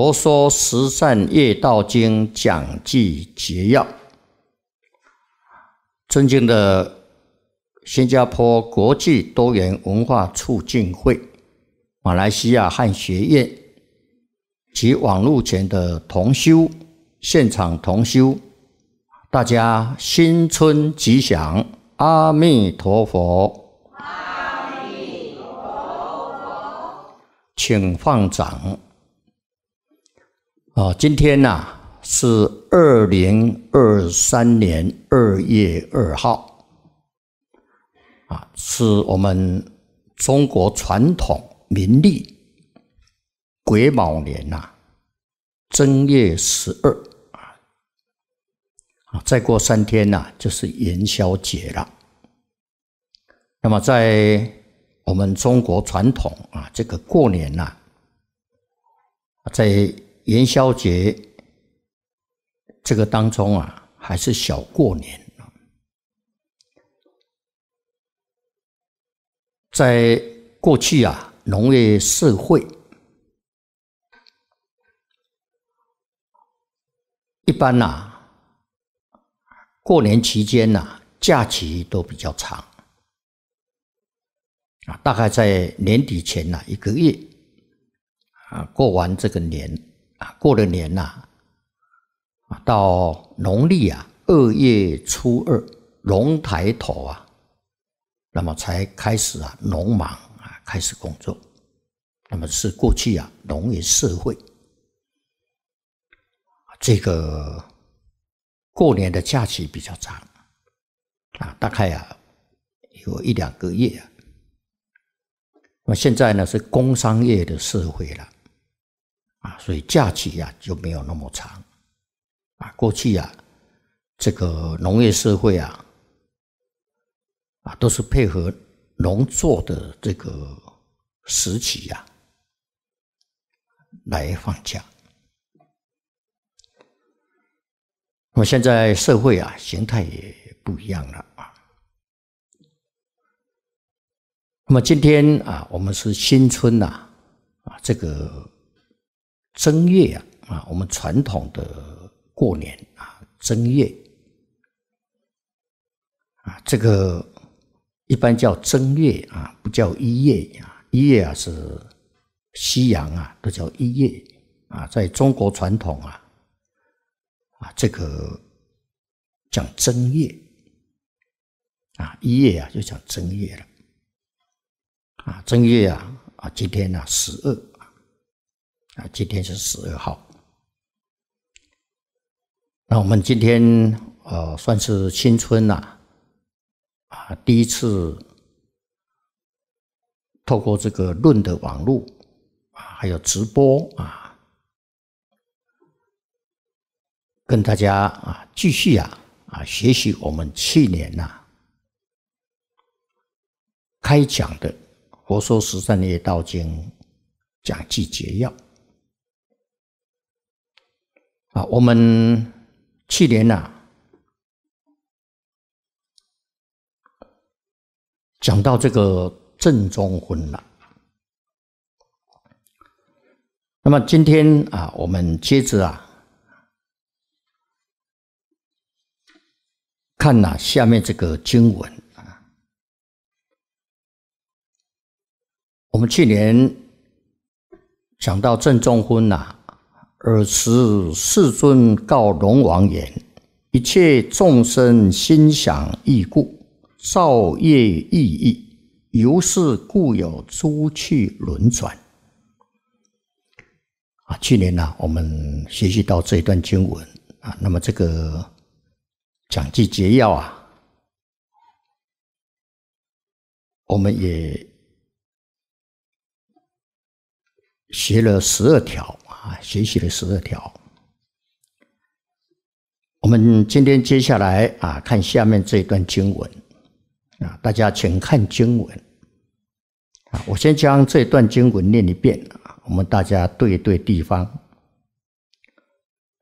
《佛说十善业道经》讲记节要，尊敬的新加坡国际多元文化促进会、马来西亚汉学院及网络前的同修、现场同修，大家新春吉祥！阿弥陀佛！阿弥陀佛！请放掌。啊，今天呐是二零二三年二月二号，啊，是我们中国传统民历癸卯年呐正月十二，啊，再过三天呐就是元宵节了。那么，在我们中国传统啊，这个过年呐，在元宵节这个当中啊，还是小过年。在过去啊，农业社会一般呐，过年期间呐，假期都比较长啊，大概在年底前呐一个月啊，过完这个年。啊，过了年呐，啊，到农历啊二月初二龙抬头啊，那么才开始啊农忙啊开始工作，那么是过去啊农业社会，这个过年的假期比较长，啊，大概啊有一两个月啊，那么现在呢是工商业的社会了。啊，所以假期呀就没有那么长，啊，过去呀，这个农业社会啊，啊，都是配合农作的这个时期呀来放假。那么现在社会啊形态也不一样了啊。那么今天啊，我们是新春呐，啊，这个。正月啊，啊，我们传统的过年啊，正月啊，这个一般叫正月啊，不叫一月啊，一月啊是西洋啊，都叫一月啊，在中国传统啊，啊，这个讲正月啊，一月啊就讲正月了，啊，正月啊，啊，今天呢十二。啊，今天是十二号。那我们今天呃，算是新春呐，啊，第一次透过这个论的网络啊，还有直播啊，跟大家啊，继续啊，啊，学习我们去年呐开讲的《佛说十三夜道经讲季节要》。啊，我们去年呐讲到这个正宗婚了，那么今天啊，我们接着啊看呐下面这个经文啊，我们去年讲到正宗婚呐。尔时世尊告龙王言：“一切众生心想异故，造业异异，由是故有诸趣轮转。”啊，去年呢，我们学习到这一段经文啊，那么这个讲记节要啊，我们也学了十二条。啊，学习了十二条。我们今天接下来啊，看下面这段经文啊，大家请看经文啊。我先将这段经文念一遍啊，我们大家对对地方。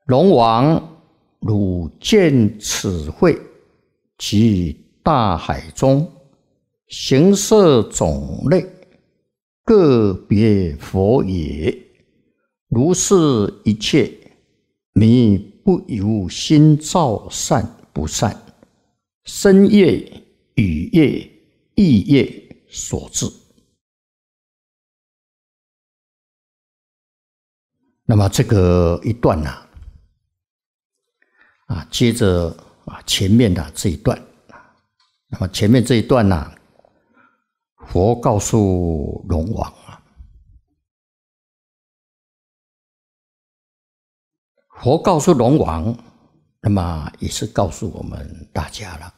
龙王汝见此会及大海中形色种类个别佛也。如是，一切迷不有心造善不善，身业、语业、意业所致。那么这个一段呢？啊，接着啊，前面的这一段那么前面这一段呢，佛告诉龙王。佛告诉龙王，那么也是告诉我们大家了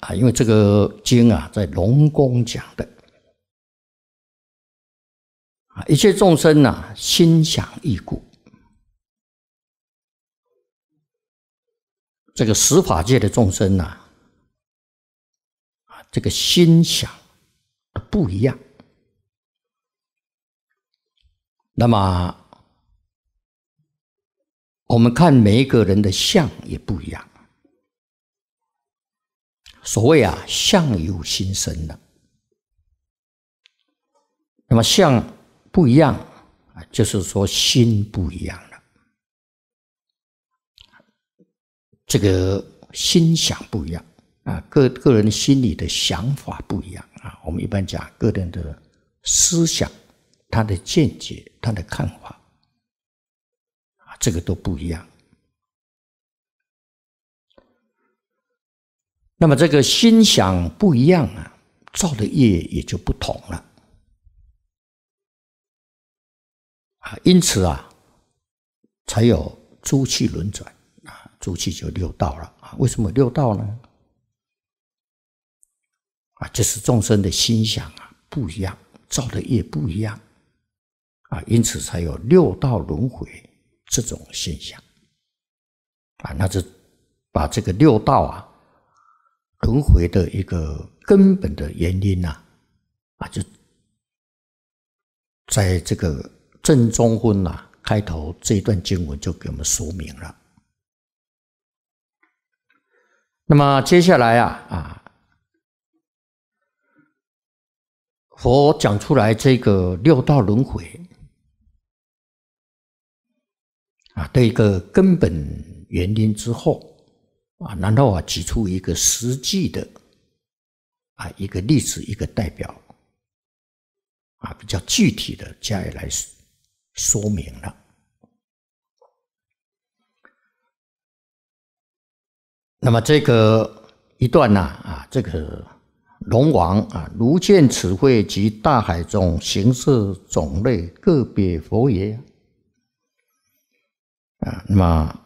啊！因为这个经啊，在龙宫讲的啊，一切众生呐，心想意故，这个十法界的众生呐，啊，这个心想不一样，那么。我们看每一个人的相也不一样。所谓啊，相由心生的。那么相不一样啊，就是说心不一样了。这个心想不一样啊，个个人心里的想法不一样啊。我们一般讲个人的思想，他的见解，他的看法。这个都不一样。那么这个心想不一样啊，造的业也就不同了啊。因此啊，才有诸气轮转啊，诸气就六道了啊。为什么六道呢？啊，就是众生的心想啊不一样，造的业不一样啊，因此才有六道轮回。这种现象，啊，那就把这个六道啊轮回的一个根本的原因呐，啊，就在这个正中分呐开头这一段经文就给我们说明了。那么接下来啊啊，佛讲出来这个六道轮回。啊，的一个根本原因之后，啊，然后啊，举出一个实际的，啊，一个例子，一个代表，啊，比较具体的加以来说明了。那么这个一段呢，啊，这个龙王啊，如见此会及大海中形色种类个别佛爷。那么，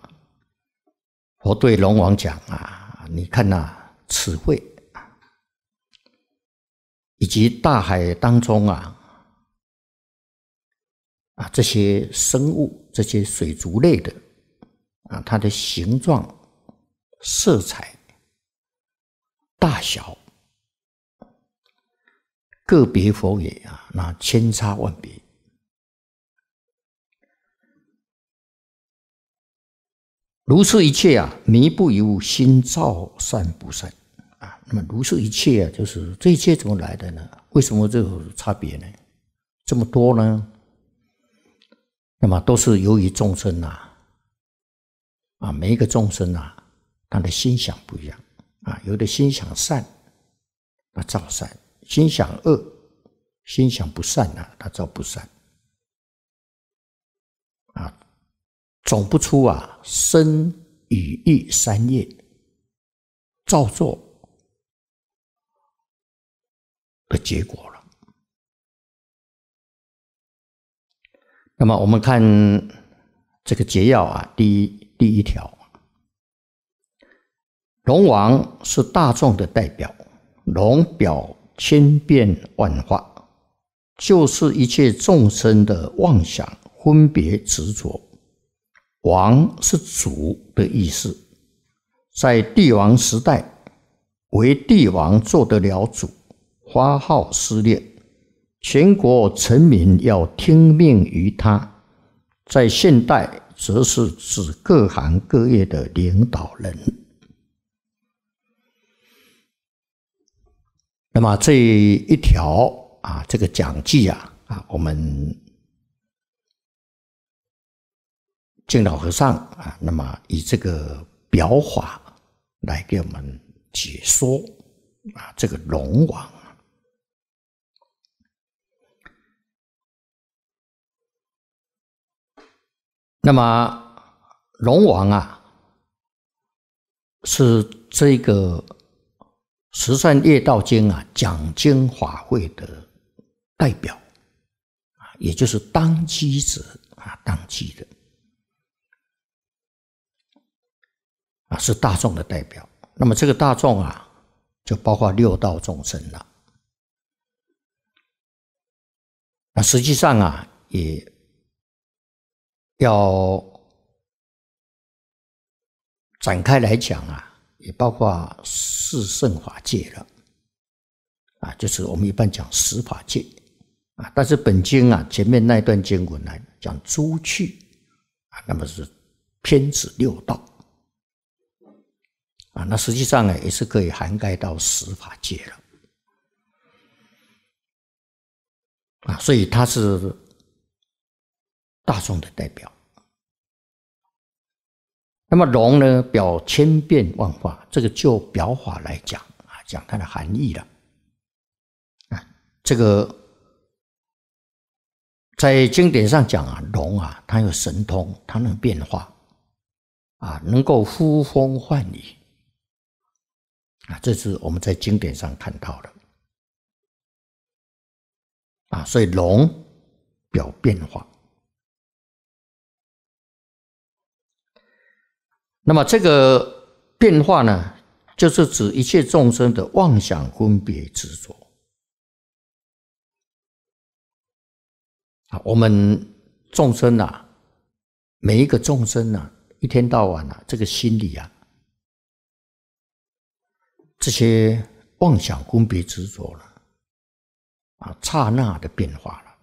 我对龙王讲啊，你看那词汇啊，以及大海当中啊，啊这些生物，这些水族类的啊，它的形状、色彩、大小，个别佛也啊，那千差万别。如是一切啊，迷不迷，心照善不善啊。那么如是一切啊，就是这一切怎么来的呢？为什么这种差别呢？这么多呢？那么都是由于众生呐，啊，每一个众生呐，他的心想不一样啊，有的心想善，那照善；心想恶，心想不善呐，他照不善。总不出啊生与业三业造作的结果了。那么我们看这个解药啊，第一第一条，龙王是大众的代表，龙表千变万化，就是一切众生的妄想分别执着。王是主的意思，在帝王时代，为帝王做得了主，花号失令，全国臣民要听命于他。在现代，则是指各行各业的领导人。那么这一条啊，这个讲记啊，啊，我们。敬老和尚啊，那么以这个表法来给我们解说啊，这个龙王。那么龙王啊，是这个十善业道经啊讲经法会的代表啊，也就是当机者啊，当机的。啊，是大众的代表。那么这个大众啊，就包括六道众生了。那实际上啊，也要展开来讲啊，也包括四圣法界了。啊，就是我们一般讲十法界啊。但是本经啊，前面那一段经文呢，讲诸趣啊，那么是偏指六道。啊，那实际上呢，也是可以涵盖到十法界了。啊，所以它是大众的代表。那么龙呢，表千变万化。这个就表法来讲啊，讲它的含义了。啊，这个在经典上讲啊，龙啊，它有神通，它能变化，啊，能够呼风唤雨。啊，这是我们在经典上看到的。啊，所以龙表变化。那么这个变化呢，就是指一切众生的妄想、分别、执着。啊，我们众生啊，每一个众生啊，一天到晚啊，这个心里啊。这些妄想、分别、执着了啊，刹那的变化了。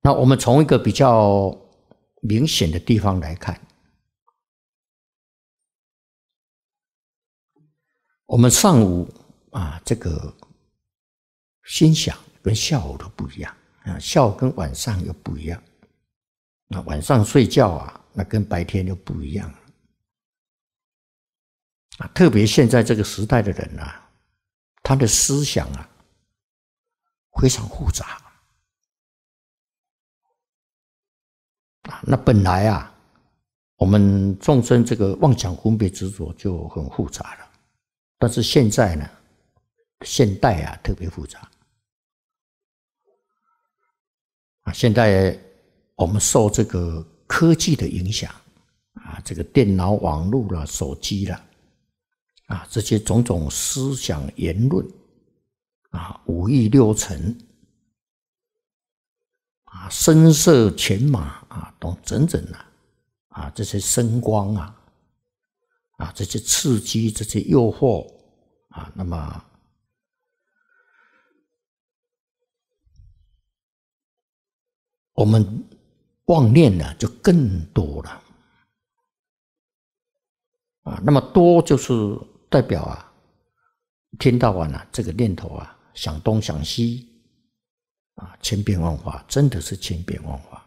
那我们从一个比较明显的地方来看，我们上午啊，这个心想跟下午都不一样啊，下午跟晚上又不一样。那晚上睡觉啊，那跟白天又不一样。啊，特别现在这个时代的人啊，他的思想啊，非常复杂。啊，那本来啊，我们众生这个妄想分别执着就很复杂了，但是现在呢，现代啊特别复杂。啊，现在我们受这个科技的影响啊，这个电脑、网络了，手机了。啊，这些种种思想言论，啊，五欲六尘，啊，声色犬马，啊，等整整的，啊，这些声光啊，啊，这些刺激，这些诱惑，啊，那么我们妄念呢，就更多了，啊，那么多就是。代表啊，一天到晚呐，这个念头啊，想东想西，啊，千变万化，真的是千变万化。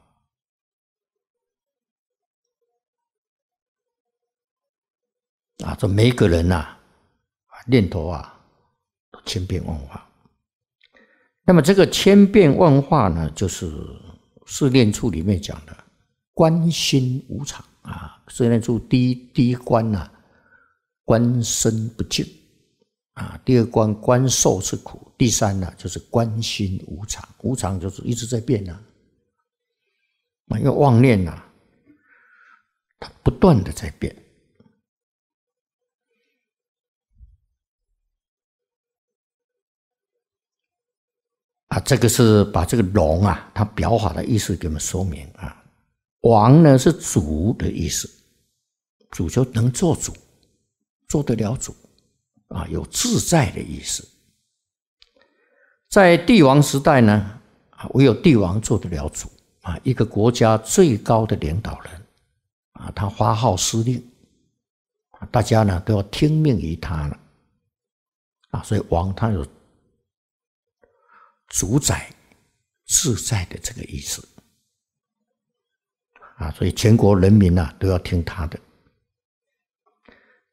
啊，这每一个人呐，念头啊，千变万化。那么这个千变万化呢，就是《四念处》里面讲的观心无常啊，《四念处》第一第一关呐。观身不净啊，第二关观受是苦，第三呢就是观心无常，无常就是一直在变啊，因为妄念呐，它不断的在变啊。这个是把这个龙啊，它表法的意思给我们说明啊。王呢是主的意思，主就能做主。做得了主，啊，有自在的意思。在帝王时代呢，啊，唯有帝王做得了主，啊，一个国家最高的领导人，啊，他发号施令，啊，大家呢都要听命于他了，啊，所以王他有主宰、自在的这个意思，啊，所以全国人民呢都要听他的。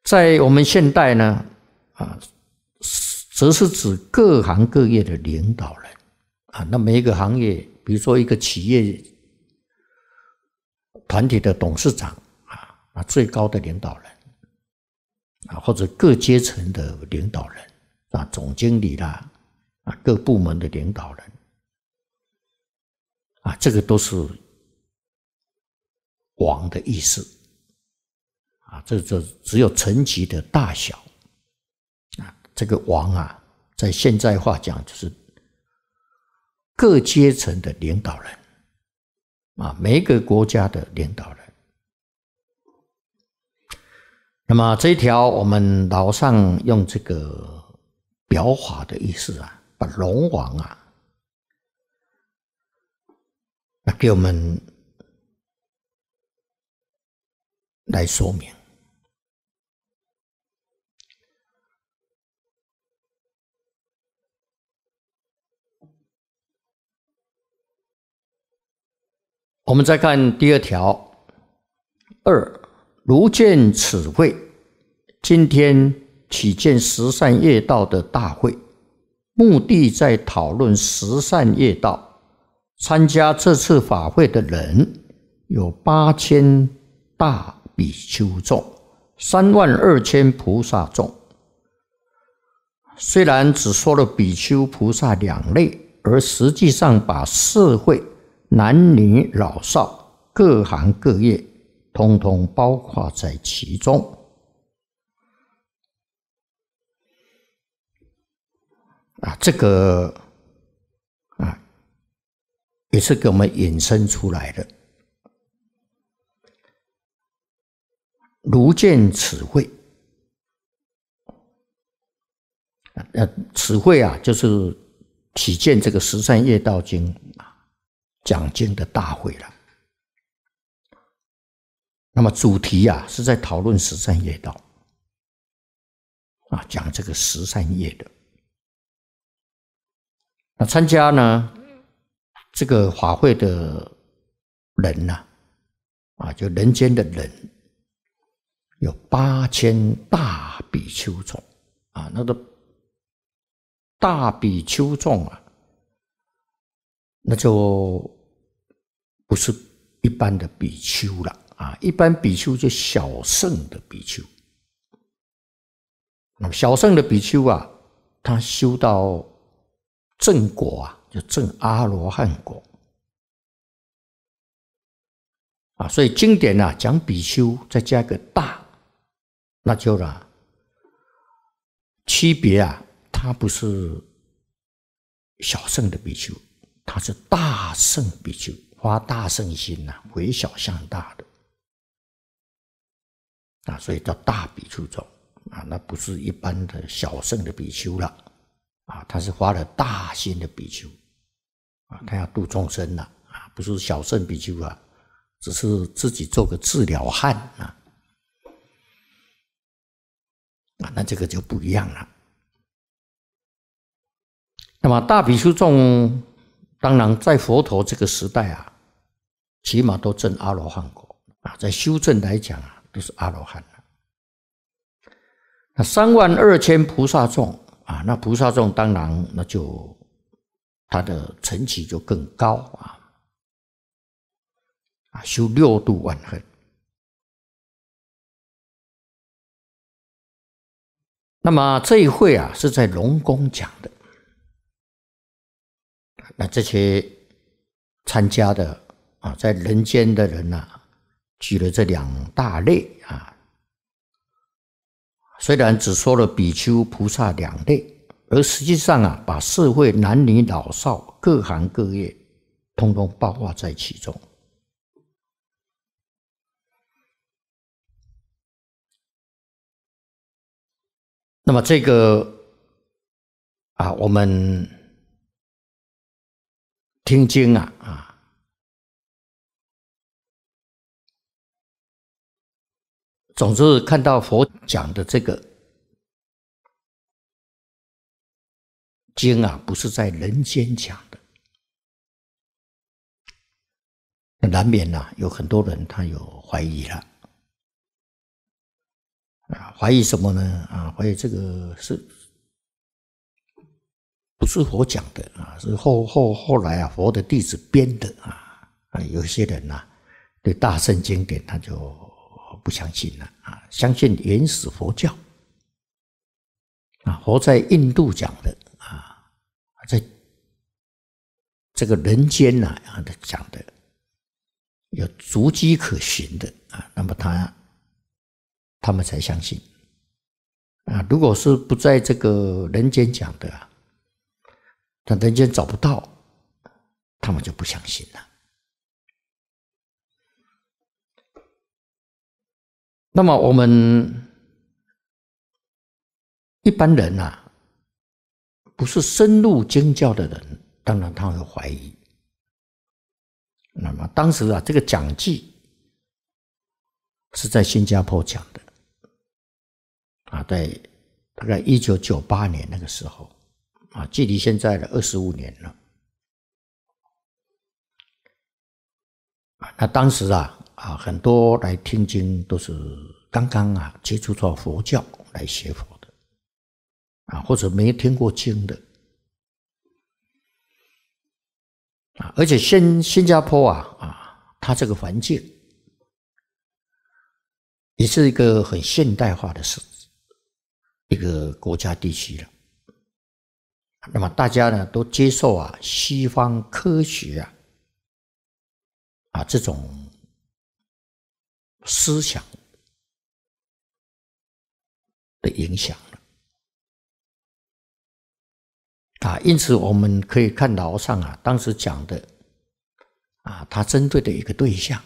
在我们现代呢，啊，则是指各行各业的领导人，啊，那每一个行业，比如说一个企业团体的董事长，啊，啊最高的领导人，啊，或者各阶层的领导人，啊，总经理啦，啊，各部门的领导人，啊，这个都是王的意思。啊，这这只有层级的大小，啊，这个王啊，在现在话讲就是各阶层的领导人，啊，每一个国家的领导人。那么这一条，我们老上用这个表法的意思啊，把龙王啊，给我们来说明。我们再看第二条。二如见此会，今天起见十善业道的大会，目的在讨论十善业道。参加这次法会的人有八千大比丘众，三万二千菩萨众。虽然只说了比丘、菩萨两类，而实际上把社会。男女老少，各行各业，通通包括在其中。啊，这个啊，也是给我们引申出来的。如见此会。啊，呃，此慧啊，就是体见这个十三业道经啊。讲经的大会了，那么主题呀是在讨论十三夜道，啊，讲这个十三夜的。那参加呢这个法会的人呢，啊，就人间的人有八千大比丘众，啊，那个大比丘众啊。那就不是一般的比丘了啊！一般比丘就小圣的比丘。那么小圣的比丘啊，他修到正果啊，就正阿罗汉果啊。所以经典呢讲比丘，再加个大，那就了区别啊，他不是小圣的比丘。他是大圣比丘，发大圣心呐，回小向大的啊，所以叫大比丘咒啊，那不是一般的小圣的比丘了啊，他是发了大心的比丘啊，他要度众生了啊，不是小圣比丘啊，只是自己做个治疗汉啊啊，那这个就不一样了。那么大比丘众。当然，在佛陀这个时代啊，起码都证阿罗汉果啊，在修正来讲啊，都是阿罗汉那三万二千菩萨众啊，那菩萨众当然那就他的成级就更高啊，啊，修六度万分。那么这一会啊，是在龙宫讲的。那这些参加的啊，在人间的人呐，举了这两大类啊。虽然只说了比丘、菩萨两类，而实际上啊，把社会男女老少、各行各业，通通包括在其中。那么这个啊，我们。听经啊，啊，总是看到佛讲的这个经啊，不是在人间讲的，难免呐，有很多人他有怀疑了啊，怀疑什么呢？啊，怀疑这个是。不是佛讲的啊，是后后后来啊，佛的弟子编的啊啊，有些人呐，对大圣经典，他就不相信了啊，相信原始佛教啊，佛在印度讲的啊，在这个人间呐，他讲的有足迹可循的啊，那么他他们才相信啊，如果是不在这个人间讲的。啊。但人家找不到，他们就不相信了。那么我们一般人啊，不是深入经教的人，当然他会怀疑。那么当时啊，这个讲记是在新加坡讲的，啊，在大概一九九八年那个时候。啊，距离现在的二十五年了。啊，那当时啊啊，很多来听经都是刚刚啊接触到佛教来学佛的，啊，或者没听过经的啊，而且新新加坡啊啊，它这个环境也是一个很现代化的设一个国家地区了。那么大家呢都接受啊西方科学啊这种思想的影响了啊，因此我们可以看到上啊当时讲的啊，他针对的一个对象。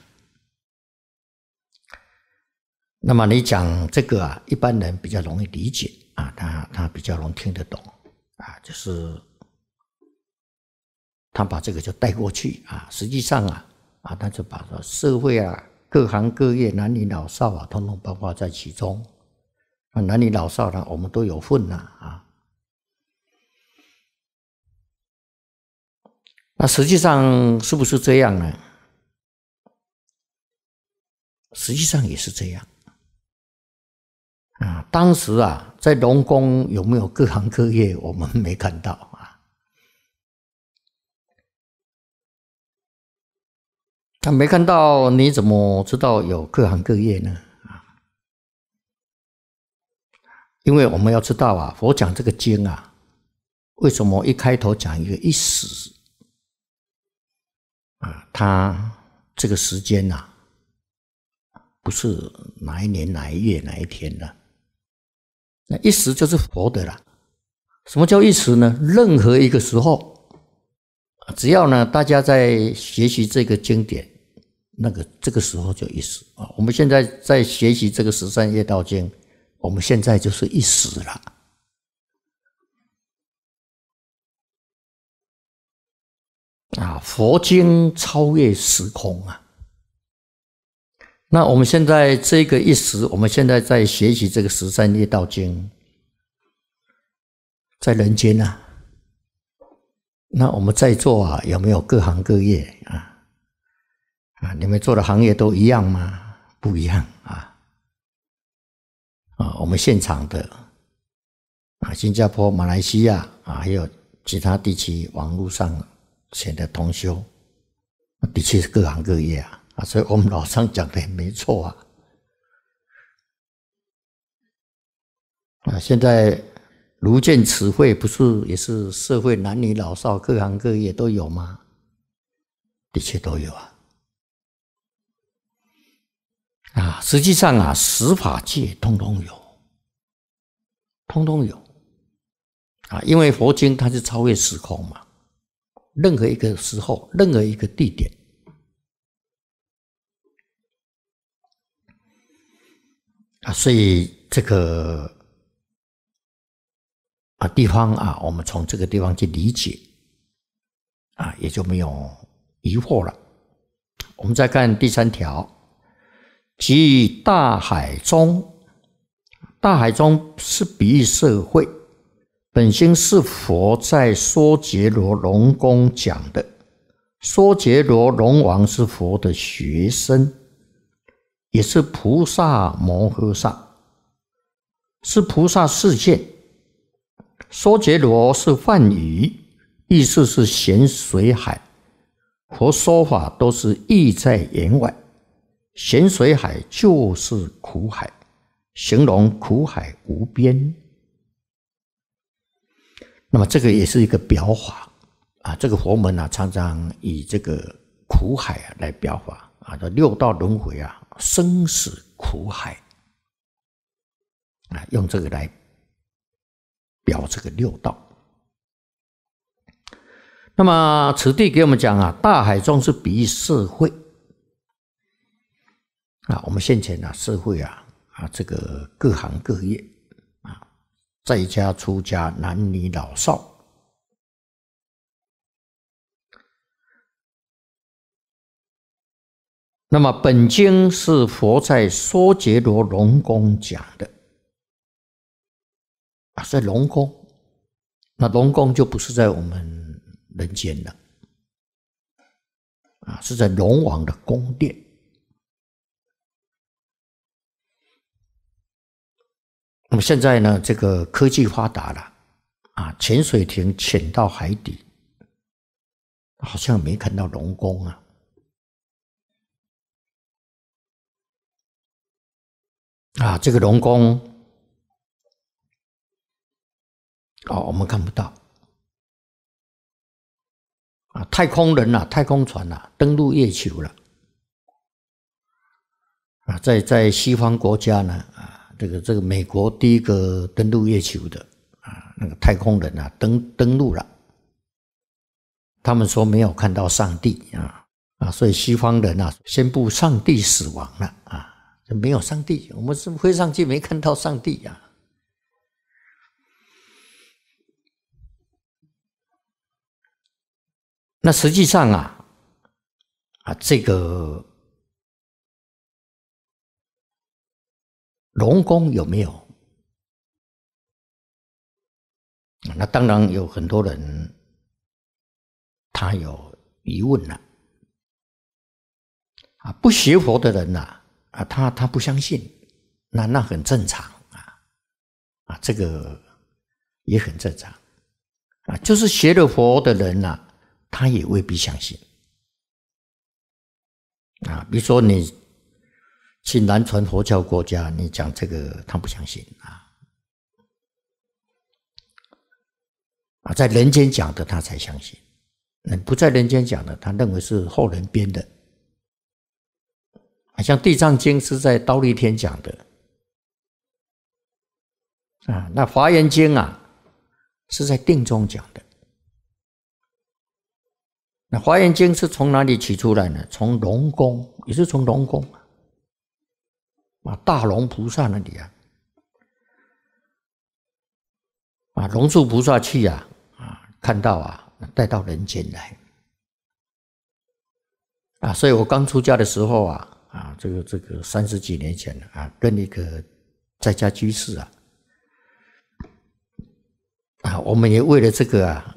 那么你讲这个啊，一般人比较容易理解啊，他他比较容易听得懂。啊，就是他把这个就带过去啊，实际上啊，啊，他就把社会啊、各行各业、男女老少啊，统统包括在其中。男女老少呢，我们都有份呐啊。那实际上是不是这样呢？实际上也是这样。啊，当时啊，在龙宫有没有各行各业？我们没看到啊。他没看到，你怎么知道有各行各业呢？啊？因为我们要知道啊，佛讲这个经啊，为什么一开头讲一个一死啊，他这个时间呐，不是哪一年、哪一月、哪一天的。那一时就是佛的了。什么叫一时呢？任何一个时候，只要呢大家在学习这个经典，那个这个时候就一时啊。我们现在在学习这个《十三夜道经》，我们现在就是一时了啊。佛经超越时空啊。那我们现在这个一时，我们现在在学习这个《十三业道经》在人间啊。那我们在座啊，有没有各行各业啊？啊，你们做的行业都一样吗？不一样啊！啊，我们现场的啊，新加坡、马来西亚啊，还有其他地区网络上写的同修，的确是各行各业啊。啊，所以我们老上讲的也没错啊。啊，现在如见词会不是也是社会男女老少各行各业都有吗？的确都有啊。啊，实际上啊，十法界通通有，通通有。啊，因为佛经它是超越时空嘛，任何一个时候，任何一个地点。啊，所以这个啊地方啊，我们从这个地方去理解，啊，也就没有疑惑了。我们再看第三条，即大海中，大海中是比喻社会。本心是佛在说杰罗龙宫讲的，说杰罗龙王是佛的学生。也是菩萨摩诃萨，是菩萨世界。说“杰罗”是梵语，意思是咸水海。佛说法都是意在言外，咸水海就是苦海，形容苦海无边。那么这个也是一个表法啊，这个佛门啊，常常以这个苦海啊来表法啊，这六道轮回啊。生死苦海，啊，用这个来表这个六道。那么此地给我们讲啊，大海中是比喻社会啊，我们现前啊，社会啊，啊，这个各行各业啊，在家出家，男女老少。那么本经是佛在梭杰罗龙宫讲的啊，在龙宫，那龙宫就不是在我们人间了啊，是在龙王的宫殿。那么现在呢，这个科技发达了啊，潜水艇潜到海底，好像没看到龙宫啊。啊，这个龙宫，哦，我们看不到。啊，太空人呐，太空船呐，登陆月球了。啊，在在西方国家呢，啊，这个这个美国第一个登陆月球的啊，那个太空人啊，登登陆了。他们说没有看到上帝啊啊，所以西方人啊，宣布上帝死亡了啊。没有上帝，我们是飞上去没看到上帝呀？那实际上啊，啊，这个龙宫有没有？那当然有很多人，他有疑问了。啊，不学佛的人呐。啊，他他不相信，那那很正常啊，啊，这个也很正常，啊，就是学了佛的人呐，他也未必相信，啊，比如说你去南传佛教国家，你讲这个，他不相信啊，啊，在人间讲的他才相信，那不在人间讲的，他认为是后人编的。好像《地藏经》是在刀立天讲的，啊，那《华严经》啊是在定中讲的。那《华严经》是从哪里取出来呢？从龙宫，也是从龙宫啊，大龙菩萨那里啊，啊，龙树菩萨去啊，啊，看到啊，带到人间来。啊，所以我刚出家的时候啊。啊，这个这个三十几年前了啊，跟那个在家居士啊，啊，我们也为了这个啊，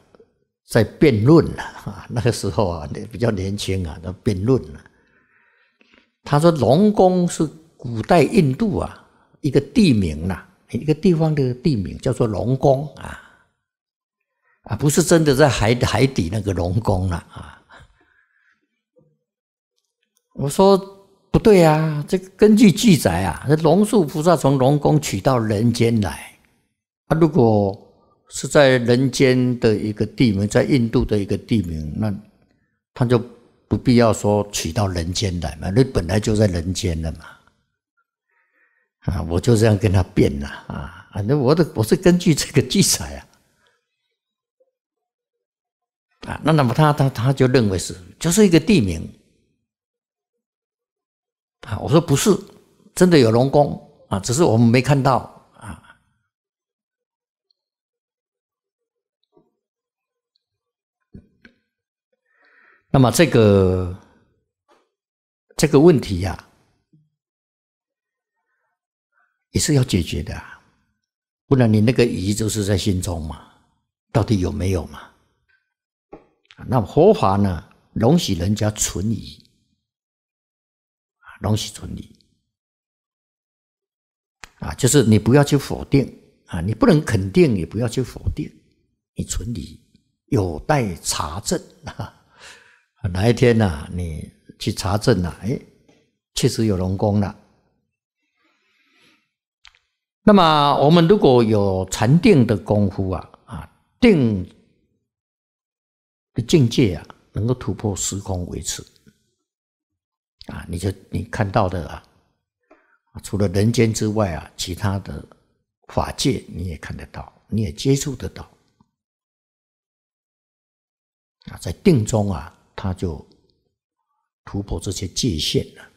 在辩论了啊。那个时候啊，比较年轻啊，那辩论了。他说龙宫是古代印度啊一个地名呐，一个地方的地名叫做龙宫啊，啊，不是真的在海海底那个龙宫了啊。我说。不对啊，这根据记载啊，这龙树菩萨从龙宫取到人间来，他如果是在人间的一个地名，在印度的一个地名，那他就不必要说取到人间来嘛，那本来就在人间的嘛。啊，我就这样跟他辩呐，啊，反正我的我是根据这个记载啊，啊，那那么他他他就认为是就是一个地名。啊，我说不是，真的有龙宫啊，只是我们没看到啊。那么这个这个问题呀，也是要解决的，不然你那个疑就是在心中嘛，到底有没有嘛？那佛法呢，容许人家存疑。龙是存疑啊，就是你不要去否定啊，你不能肯定，也不要去否定，你存疑有待查证 啊。哪一天呢，你去查证啊，哎，确实有龙宫了。那么我们如果有禅定的功夫啊，啊，定的境界啊，能够突破时空维持。啊，你就你看到的啊，除了人间之外啊，其他的法界你也看得到，你也接触得到。啊，在定中啊，他就突破这些界限了。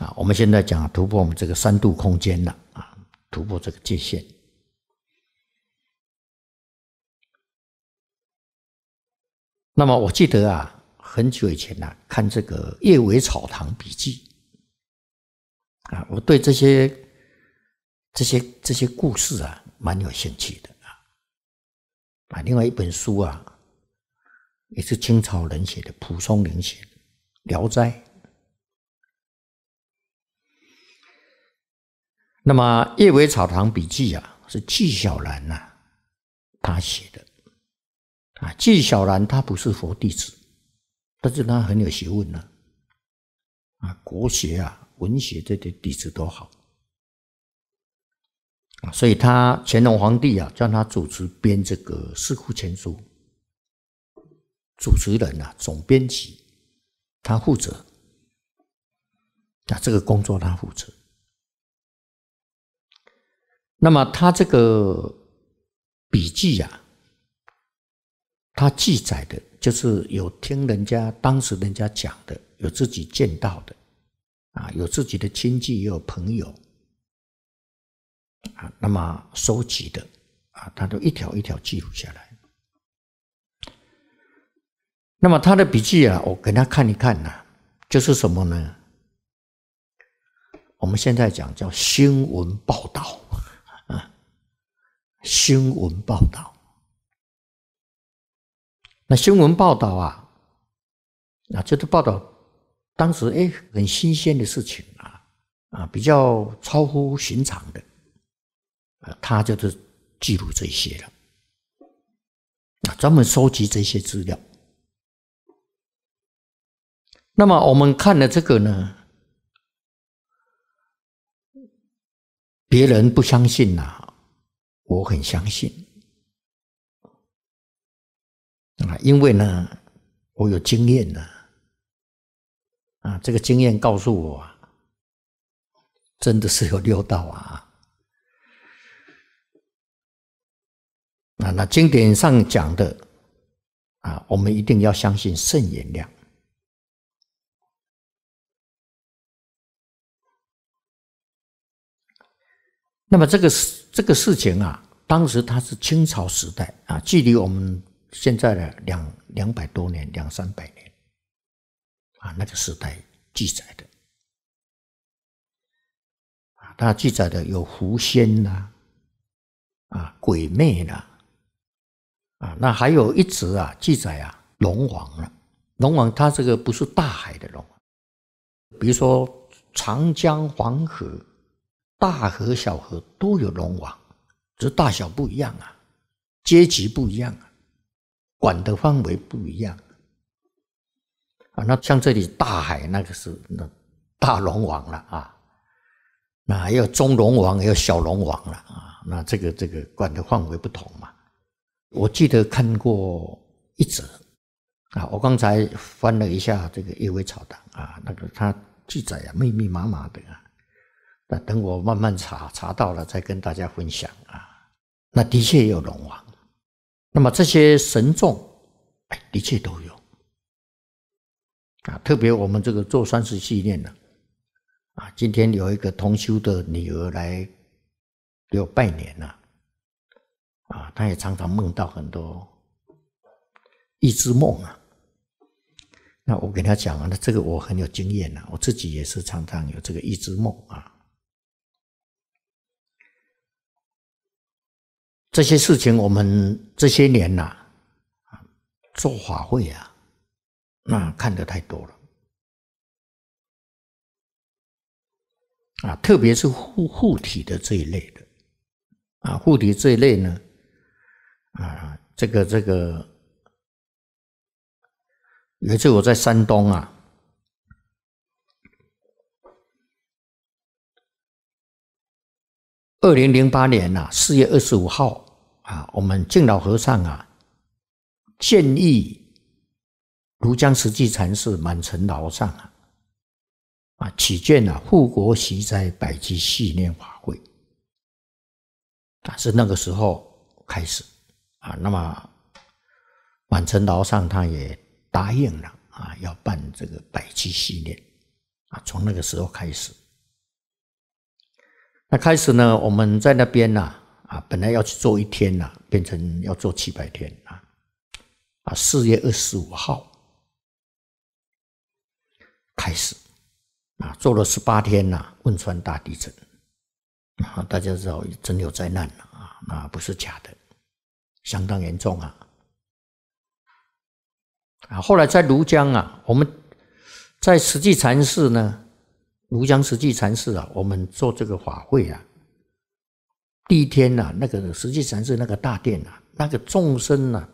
啊，我们现在讲突破我们这个三度空间了啊，突破这个界限。那么我记得啊。很久以前呐，看这个《叶尾草堂笔记》，啊，我对这些、这些、这些故事啊，蛮有兴趣的啊。啊，另外一本书啊，也是清朝人写的，蒲松龄写的《聊斋》。那么《叶尾草堂笔记》啊，是纪晓岚呐他写的，啊，纪晓岚他不是佛弟子。但是他很有学问呢，啊，国学啊，文学这些底子都好，啊，所以他乾隆皇帝啊，叫他主持编这个《四库全书》，主持人啊，总编辑，他负责，啊，这个工作他负责。那么他这个笔记呀，他记载的。就是有听人家当时人家讲的，有自己见到的，啊，有自己的亲戚也有朋友，啊，那么收集的，啊，他都一条一条记录下来。那么他的笔记啊，我给他看一看呢，就是什么呢？我们现在讲叫新闻报道，啊，新闻报道。新闻报道啊，啊，这个报道当时哎很新鲜的事情啊，啊，比较超乎寻常的，啊，他就是记录这些了，啊，专门收集这些资料。那么我们看了这个呢，别人不相信呐，我很相信。啊，因为呢，我有经验呢，啊，这个经验告诉我，真的是有六道啊。啊，那经典上讲的，啊，我们一定要相信圣言量。那么这个事，这个事情啊，当时它是清朝时代啊，距离我们。现在的两两百多年，两三百年啊，那个时代记载的啊。它记载的有狐仙呐，啊鬼魅呐，啊那还有一直啊记载啊龙王了。龙王它这个不是大海的龙，比如说长江、黄河、大河、小河都有龙王，只是大小不一样啊，阶级不一样啊。管的范围不一样啊，那像这里大海那个是那大龙王了啊，那还有中龙王，还有小龙王了啊，那这个这个管的范围不同嘛。我记得看过一则啊，我刚才翻了一下这个叶微草堂》啊，那个他记载啊，密密麻麻的啊，那等我慢慢查查到了再跟大家分享啊，那的确有龙王。那么这些神众，哎，的确都有啊。特别我们这个做三时系念呢，啊，今天有一个同修的女儿来给我拜年了啊，她也常常梦到很多一只梦啊。那我跟她讲啊，那这个我很有经验呐，我自己也是常常有这个一只梦啊。这些事情，我们这些年呐，做法会啊，那看得太多了啊，特别是护护体的这一类的啊，护体这一类呢，啊，这个这个，有一次我在山东啊，二零零八年呐，四月二十五号。啊，我们敬老和尚啊建议庐江慈济禅寺满城老上啊啊起见啊、护国息灾百期系念法会，但是那个时候开始啊。那么满城老上他也答应了啊，要办这个百期系念啊。从那个时候开始，那开始呢，我们在那边呢。啊，本来要去做一天呐，变成要做七百天啊！啊，四月二十五号开始啊，做了十八天呐。汶川大地震啊，大家知道真有灾难啊，那不是假的，相当严重啊！啊，后来在庐江啊，我们在实际禅寺呢，庐江实际禅寺啊，我们做这个法会啊。第一天呐，那个实际上是那个大殿呐，那个众生呐，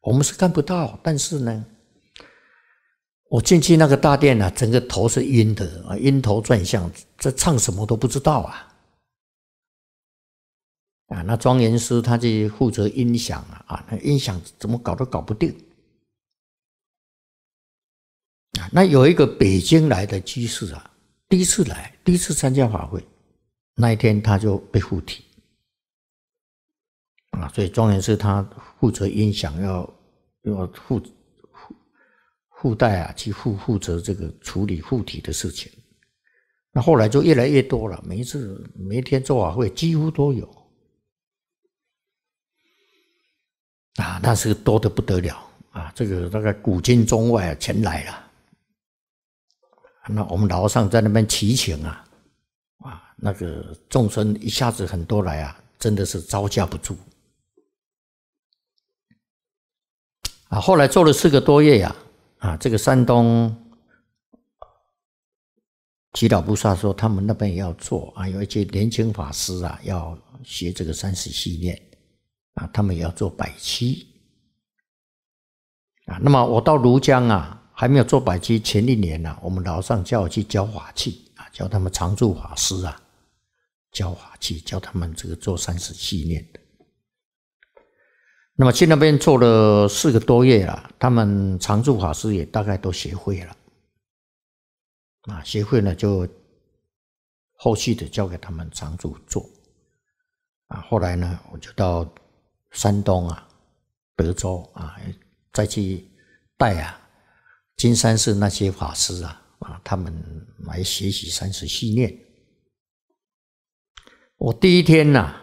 我们是看不到。但是呢，我进去那个大殿呐，整个头是晕的啊，晕头转向，在唱什么都不知道啊！啊，那庄严师他就负责音响啊，啊，那音响怎么搞都搞不定啊。那有一个北京来的居士啊，第一次来，第一次参加法会，那一天他就被附体。啊，所以庄严是他负责音响，要要负负附带啊，去负负责这个处理附体的事情。那后来就越来越多了，每一次每一天做法会几乎都有啊，那是多的不得了啊！这个大概古今中外啊，全来了。那我们老上在那边祈请啊，啊，那个众生一下子很多来啊，真的是招架不住。啊，后来做了四个多月呀，啊，这个山东齐老菩萨说，他们那边也要做啊，有一些年轻法师啊，要学这个三时系列，啊，他们也要做百期啊。那么我到庐江啊，还没有做百期。前一年呢，我们老上叫我去教法器啊，教他们常住法师啊，教法器，教他们这个做三时系列的。那么去那边做了四个多月了，他们常住法师也大概都学会了，啊，学会呢就后续的交给他们常住做，啊，后来呢我就到山东啊、德州啊再去带啊金山寺那些法师啊啊，他们来学习三十系念。我第一天呐。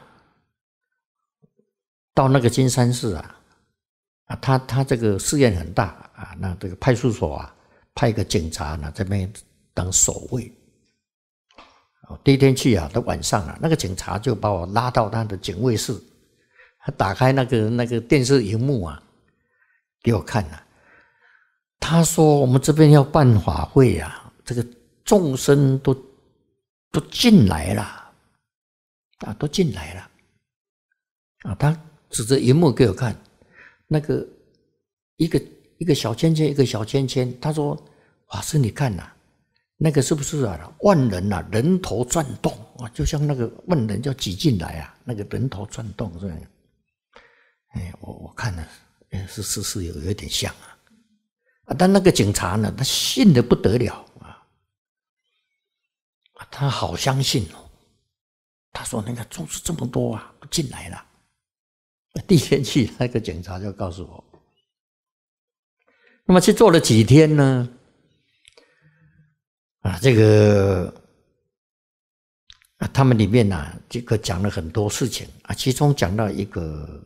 到那个金山寺啊，啊，他他这个寺院很大啊，那这个派出所啊，派一个警察呢，这边当守卫。哦，第一天去啊，到晚上啊，那个警察就把我拉到他的警卫室，他打开那个那个电视荧幕啊，给我看了。他说：“我们这边要办法会啊，这个众生都都进来了，啊，都进来了，啊，他。”指着荧幕给我看，那个一个一个小圈圈，一个小圈圈。他说：“法师，你看呐，那个是不是啊？万人呐，人头转动啊，就像那个万人就挤进来啊，那个人头转动这样。”哎，我我看呢，是是是，有有一点像啊。但那个警察呢，他信的不得了啊，他好相信哦。他说：“那个柱子这么多啊，都进来了。”第 一天去，那个警察就告诉我。那么去做了几天呢？啊，这个啊，他们里面啊，这个讲了很多事情啊，其中讲到一个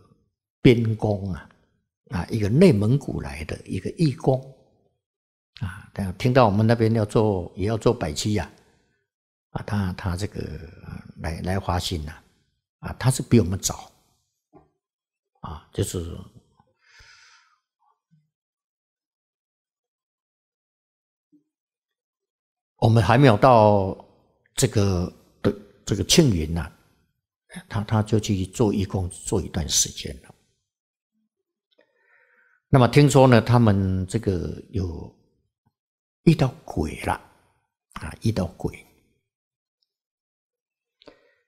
边工啊，啊，一个内蒙古来的一个义工，啊，他听到我们那边要做也要做百期呀，啊，他他这个来来华新啊，啊，他是比我们早。啊，就是我们还没有到这个的这个庆云呐，他他就去做义工做一段时间了。那么听说呢，他们这个有遇到鬼了啊，遇到鬼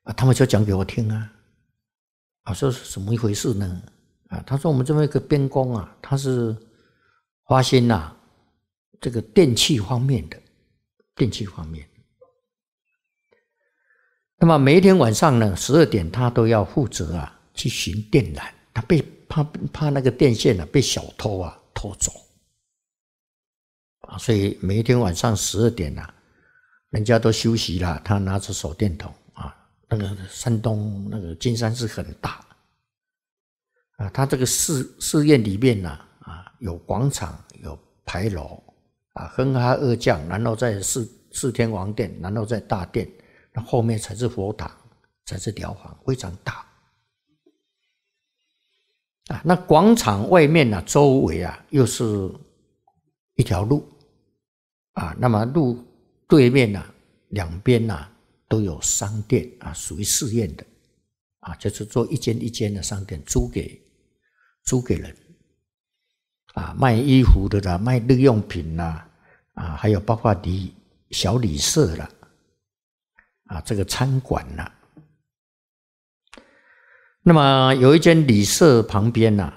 啊，他们就讲给我听啊。啊，说是怎么一回事呢？啊，他说我们这么一个边工啊，他是花心呐，这个电器方面的电器方面。那么每一天晚上呢，十二点他都要负责啊去寻电缆，他被怕怕那个电线啊被小偷啊偷走啊，所以每一天晚上十二点呐，人家都休息了，他拿着手电筒。那个山东那个金山寺很大啊，它这个寺寺院里面呢啊有广场有牌楼啊，哼哈二将，然后在四四天王殿，然后在大殿，那后面才是佛塔，才是寮房，非常大啊。那广场外面呢，周围啊又是一条路啊，那么路对面呢，两边呢。都有商店啊，属于寺院的啊，就是做一间一间的商店租给租给人啊，卖衣服的啦，卖日用品啦，啊，还有包括礼小旅社啦，啊，这个餐馆啦。那么有一间旅社旁边呢，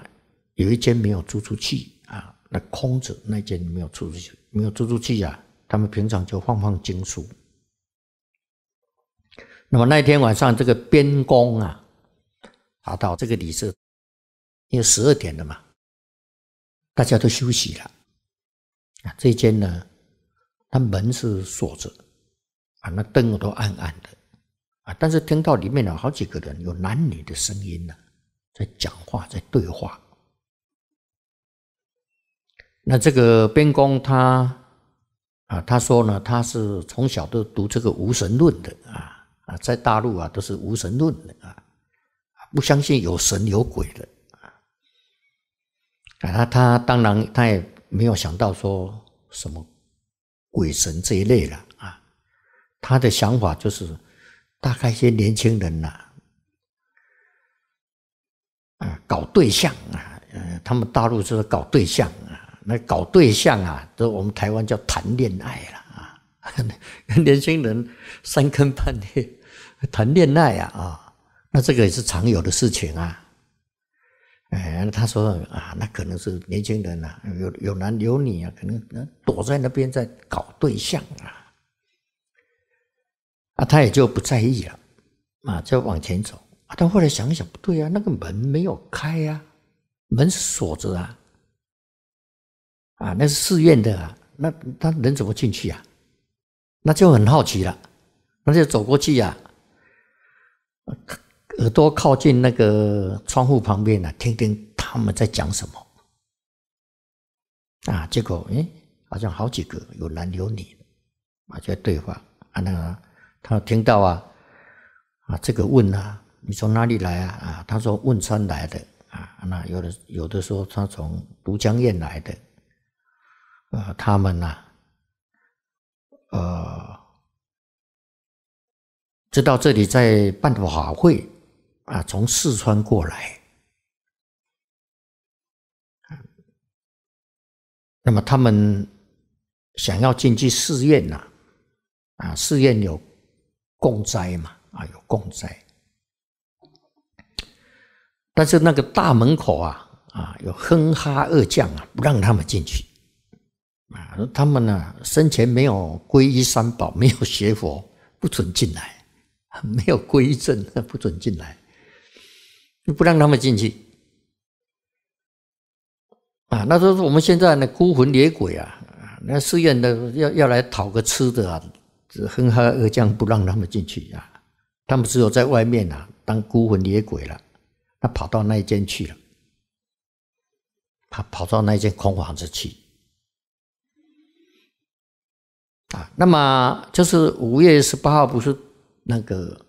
有一间没有租出去啊，那空着那间没有租出去，没有租出去呀。他们平常就放放经书。那么那天晚上，这个边工啊，查到这个里是，因为十二点了嘛，大家都休息了，啊，这间呢，他门是锁着，啊，那灯都暗暗的，啊，但是听到里面有好几个人有男女的声音呢，在讲话，在对话。那这个边工他，啊，他说呢，他是从小都读这个无神论的啊。啊，在大陆啊，都是无神论的啊，不相信有神有鬼的啊。啊，他他当然他也没有想到说什么鬼神这一类了啊。他的想法就是，大概一些年轻人呐，啊，搞对象啊，嗯，他们大陆就是搞对象啊，那搞对象啊，都我们台湾叫谈恋爱了啊。年轻人三更半夜。谈恋爱呀，啊，那这个也是常有的事情啊。哎，他说啊，那可能是年轻人呐，有有男有女啊，可能躲在那边在搞对象啊。啊，他也就不在意了，啊，就往前走。啊，但后来想一想，不对啊，那个门没有开呀，门锁着啊，啊，那是寺院的啊，那他人怎么进去啊？那就很好奇了，那就走过去呀。耳朵靠近那个窗户旁边呢，听听他们在讲什么啊？结果诶，好像好几个有男有女啊，在对话啊。那他听到啊啊，这个问啊，你从哪里来啊？啊，他说汶川来的啊。那有的有的说他从都江堰来的啊。他们呐，呃。知道这里，在办法会啊，从四川过来，那么他们想要进去寺院呐，啊，寺院有供斋嘛，啊，有供斋，但是那个大门口啊，啊，有哼哈二将啊，不让他们进去啊。他们呢，生前没有皈依三宝，没有学佛，不准进来。没有规正，不准进来，就不让他们进去啊！那时候是我们现在的孤魂野鬼啊，那寺院的要要来讨个吃的啊，哼哈二将不让他们进去啊！他们只有在外面啊，当孤魂野鬼了。他跑到那一间去了，他跑到那间空房子去啊！那么就是五月十八号，不是？那个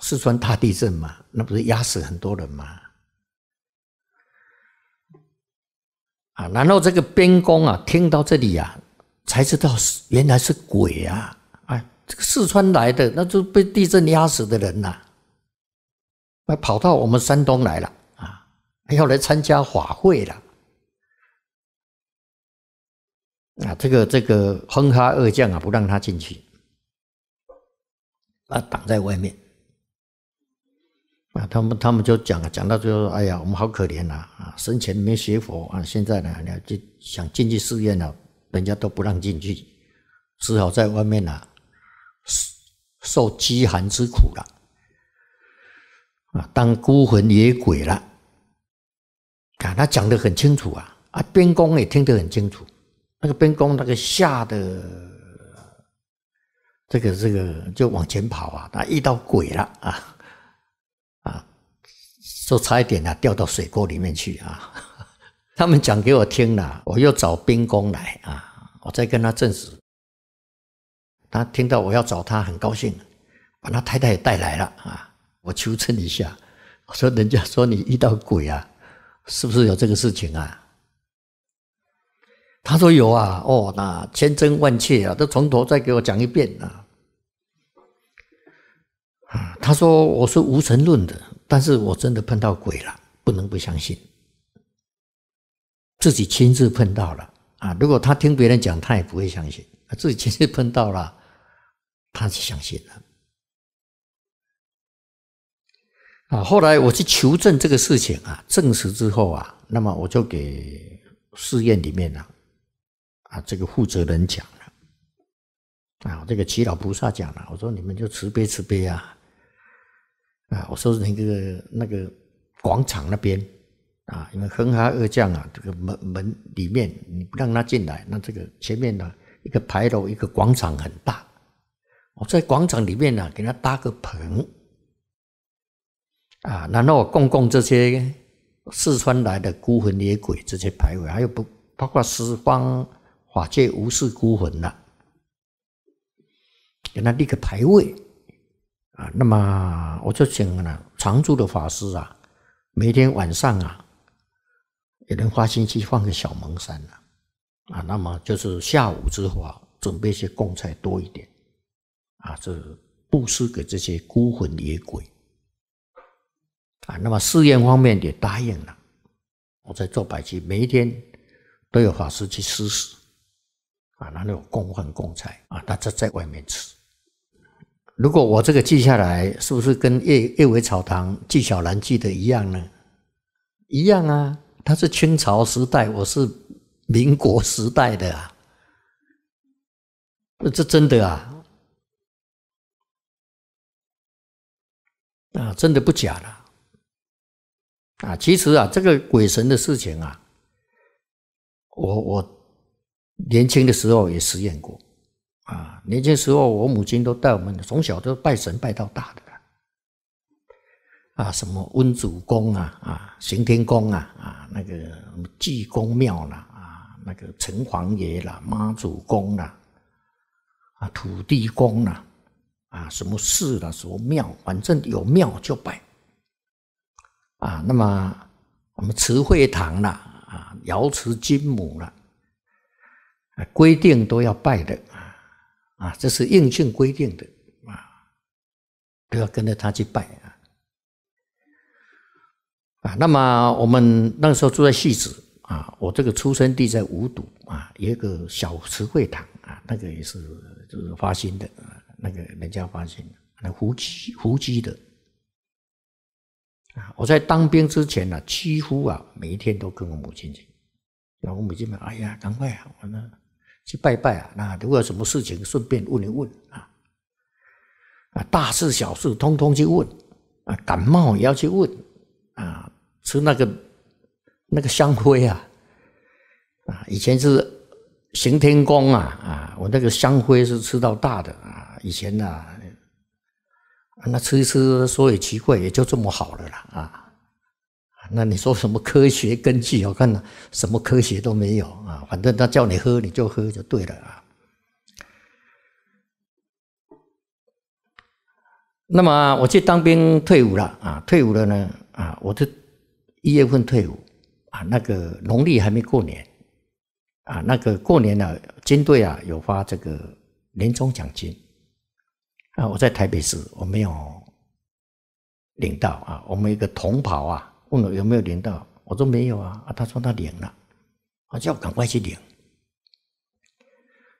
四川大地震嘛，那不是压死很多人吗？啊，然后这个边公啊，听到这里呀，才知道是原来是鬼啊！哎，这个四川来的，那就被地震压死的人呐，跑到我们山东来了啊，要来参加法会了啊！这个这个哼哈二将啊，不让他进去。啊，挡在外面啊！他们他们就讲啊，讲到最后，哎呀，我们好可怜呐！啊，生前没学佛啊，现在呢，呢就想进去寺院了，人家都不让进去，只好在外面啊，受受饥寒之苦了啊，当孤魂野鬼了。看他讲的很清楚啊，啊，边工也听得很清楚，那个边工那个吓得。这个这个就往前跑啊，他遇到鬼了啊啊，说差一点啊掉到水沟里面去啊。他们讲给我听了，我又找兵工来啊，我再跟他证实。他听到我要找他，很高兴，把他太太也带来了啊。我求证一下，我说人家说你遇到鬼啊，是不是有这个事情啊？他说有啊，哦，那千真万确啊，都从头再给我讲一遍啊。他说我是无神论的，但是我真的碰到鬼了，不能不相信，自己亲自碰到了啊。如果他听别人讲，他也不会相信，自己亲自碰到了，他是相信了。啊，后来我去求证这个事情啊，证实之后啊，那么我就给试验里面啊。啊，这个负责人讲了啊，这个祈老菩萨讲了，我说你们就慈悲慈悲啊啊！我说那个那个广场那边啊，因为横哈二将啊，这个门门里面你不让他进来，那这个前面呢一个牌楼，一个广场很大，我在广场里面呢给他搭个棚啊，然后供供这些四川来的孤魂野鬼这些牌位，还有不包括十方。法界无事孤魂了，给他立个牌位啊。那么我就请了常住的法师啊，每天晚上啊也能花心息放个小蒙山了啊。那么就是下午之后啊，准备些贡菜多一点啊，这布施给这些孤魂野鬼啊。那么寺院方面也答应了，我在做白祭，每一天都有法师去施食。啊，他那种公饭公菜啊，他家在外面吃。如果我这个记下来，是不是跟叶叶尾草堂纪晓岚记的一样呢？一样啊，他是清朝时代，我是民国时代的啊。那这真的啊，啊，真的不假的啊。其实啊，这个鬼神的事情啊，我我。年轻的时候也实验过，啊，年轻时候我母亲都带我们从小都拜神拜到大的，啊，什么温祖公啊，啊，刑天公啊，啊，那个济公庙啦，啊，那个城隍爷啦，妈祖公啦，啊，土地公啦，啊，什么寺啦，什么庙，反正有庙就拜，啊，那么我们慈惠堂啦，啊，瑶池金母啦。规定都要拜的啊，啊，这是硬性规定的啊，都要跟着他去拜啊。啊，那么我们那时候住在戏子啊，我这个出生地在五堵啊，有一个小慈惠堂啊，那个也是就是发心的啊，那个人家发心，那胡姬胡姬的啊，我在当兵之前呢，几乎啊每一天都跟我母亲去，然后我母亲说：“哎呀，赶快啊，完了。”去拜拜啊，那如果有什么事情，顺便问一问啊，啊，大事小事通通去问，啊，感冒也要去问，啊，吃那个那个香灰啊，啊，以前是刑天宫啊，啊，我那个香灰是吃到大的啊，以前呢，那吃一吃，说也奇怪，也就这么好了啦，啊。那你说什么科学根据？我看呢，什么科学都没有啊。反正他叫你喝，你就喝就对了啊。那么我去当兵退伍了啊，退伍了呢啊，我是一月份退伍啊，那个农历还没过年啊，那个过年呢，军队啊有发这个年终奖金啊，我在台北市我没有领到啊，我们一个同袍啊。问了有没有领到？我说没有啊！啊，他说他领了，啊，叫我赶快去领。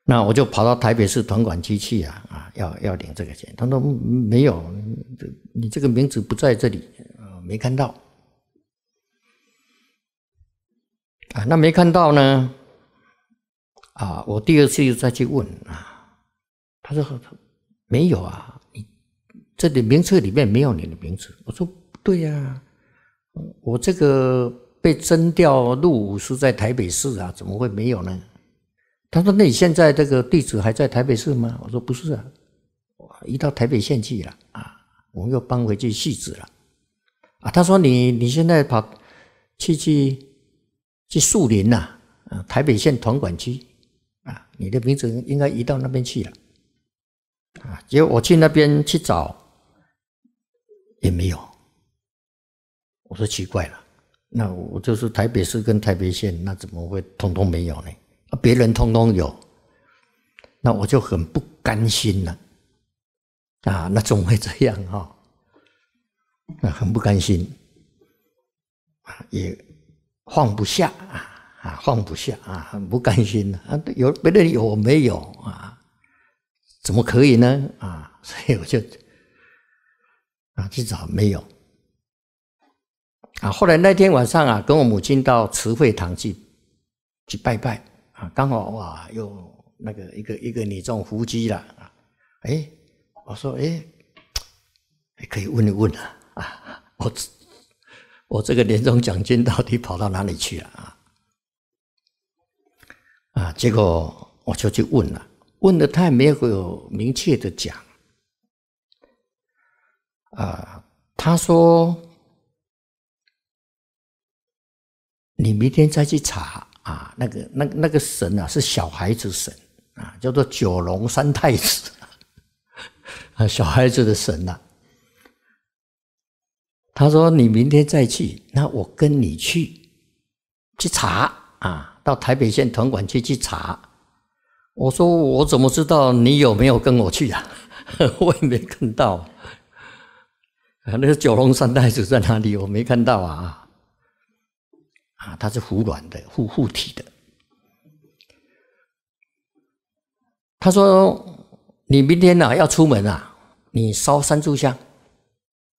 那我就跑到台北市团管局去啊，啊，要要领这个钱。他说没有，你这个名字不在这里，啊，没看到。啊，那没看到呢？啊，我第二次又再去问啊，他说没有啊，你这里名册里面没有你的名字。我说不对呀。我这个被征调入伍是在台北市啊，怎么会没有呢？他说：“那你现在这个地址还在台北市吗？”我说：“不是啊，我移到台北县去了啊，我又搬回去戏子了。”啊，他说：“你你现在跑去去去树林呐，啊，台北县团管区啊，你的名字应该移到那边去了。”啊，结果我去那边去找，也没有。我说奇怪了，那我就是台北市跟台北县，那怎么会通通没有呢？别人通通有，那我就很不甘心了，啊，那总会这样哈，那很不甘心啊，有别人有我没有啊，怎么可以呢？啊，所以我就啊去找没有。啊，后来那天晚上啊，跟我母亲到慈惠堂去去拜拜啊，刚好哇，又那个一个一个女众伏击了啊，哎，我说哎，可以问一问了啊，我我这个年终奖金到底跑到哪里去了啊？啊，结果我就去问了，问的他也没有明确的讲啊，他说。你明天再去查啊？那个、那、那个神啊，是小孩子神啊，叫做九龙三太子 啊，小孩子的神呐。他说：“你明天再去，那我跟你去去查啊，到台北县团管局去查。”我说：“我怎么知道你有没有跟我去啊？我也没看到。那个九龙三太子在哪里？我没看到啊。”啊，他是服软的、护护体的。他说：“你明天啊、要出门啊，你烧三炷香，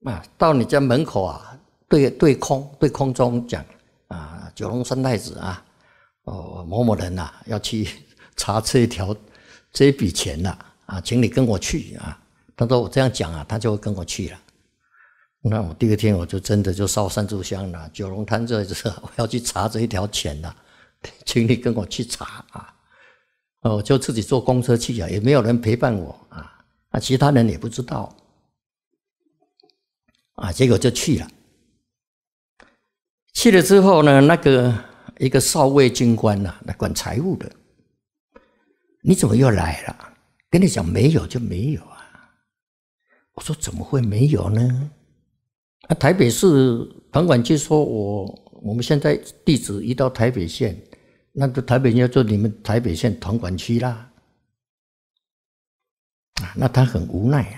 啊，到你家门口啊，对对空对空中讲啊，九龙三太子啊，哦某某人呐要去查这一条这一笔钱呐，啊，请你跟我去啊。”他说：“我这样讲啊，他就会跟我去了。”那我第二天我就真的就烧三炷香啦，九龙滩这一我要去查这一条钱呐，请你跟我去查啊！哦，就自己坐公车去啊，也没有人陪伴我啊，啊，其他人也不知道啊，结果就去了。去了之后呢，那个一个少尉军官呐，来管财务的，你怎么又来了？跟你讲没有就没有啊！我说怎么会没有呢？啊，台北市房管局说，我我们现在地址移到台北县，那个台北要做你们台北县房管区啦。啊，那他很无奈啊，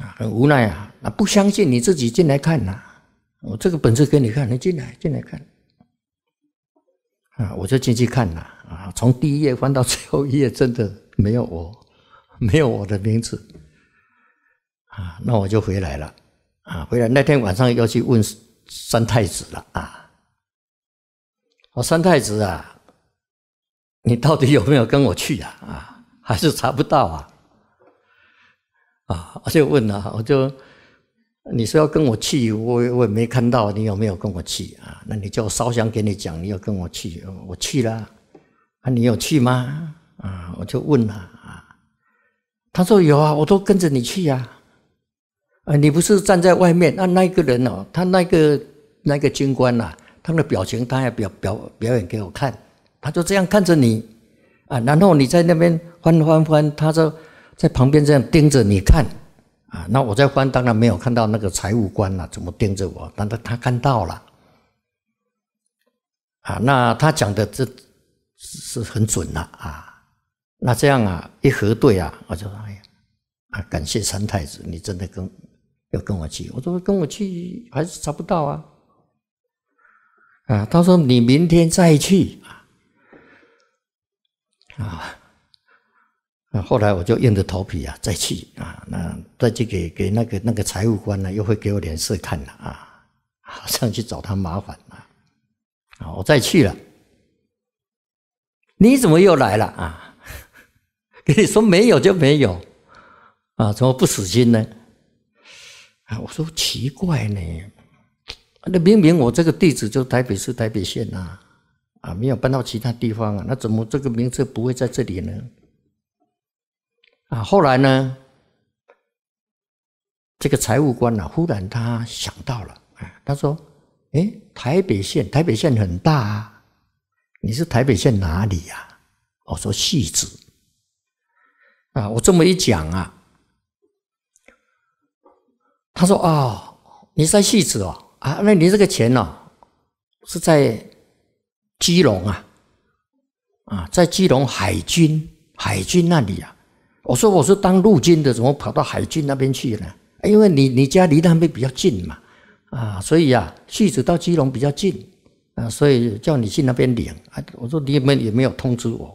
啊，很无奈啊，那不相信你自己进来看呐，我这个本子给你看，你进来，进来看。啊，我就进去看了，啊，从第一页翻到最后一页，真的没有我，没有我的名字。啊，那我就回来了，啊，回来那天晚上要去问三太子了，啊，我三太子啊，你到底有没有跟我去呀？啊，还是查不到啊？啊，我就问了，我就你说要跟我去，我我也没看到你有没有跟我去啊？那你我烧香给你讲，你要跟我去，我去了，啊，你有去吗？啊，我就问他，啊，他说有啊，我都跟着你去呀。呃，你不是站在外面？那那个人哦，他那个那个军官呐，他的表情，他还表表表演给我看，他就这样看着你啊，然后你在那边翻翻翻，他就在旁边这样盯着你看啊。那我在翻，当然没有看到那个财务官呐怎么盯着我，但是他看到了啊。那他讲的这是很准了啊。那这样啊，一核对啊，我就说哎呀，啊，感谢三太子，你真的跟。要跟我去，我说跟我去还是查不到啊！啊，他说你明天再去啊，啊，后来我就硬着头皮啊再去啊，那再去给给那个那个财务官呢，又会给我脸色看了啊，好上去找他麻烦啊！啊，我再去了，你怎么又来了啊？跟你说没有就没有，啊，怎么不死心呢？啊，我说奇怪呢，那明明我这个地址就台北市台北县呐，啊，没有搬到其他地方啊，那怎么这个名字不会在这里呢？啊，后来呢，这个财务官呢，忽然他想到了，啊，他说，哎，台北县，台北县很大啊，你是台北县哪里呀？我说戏子，啊，我这么一讲啊。他说：“啊，你在戏子哦？啊，那你这个钱哦，是在基隆啊，啊，在基隆海军海军那里啊。”我说：“我是当陆军的，怎么跑到海军那边去了？”“因为你你家离那边比较近嘛，啊，所以啊，戏子到基隆比较近啊，所以叫你去那边领。”“啊，我说你们也没有通知我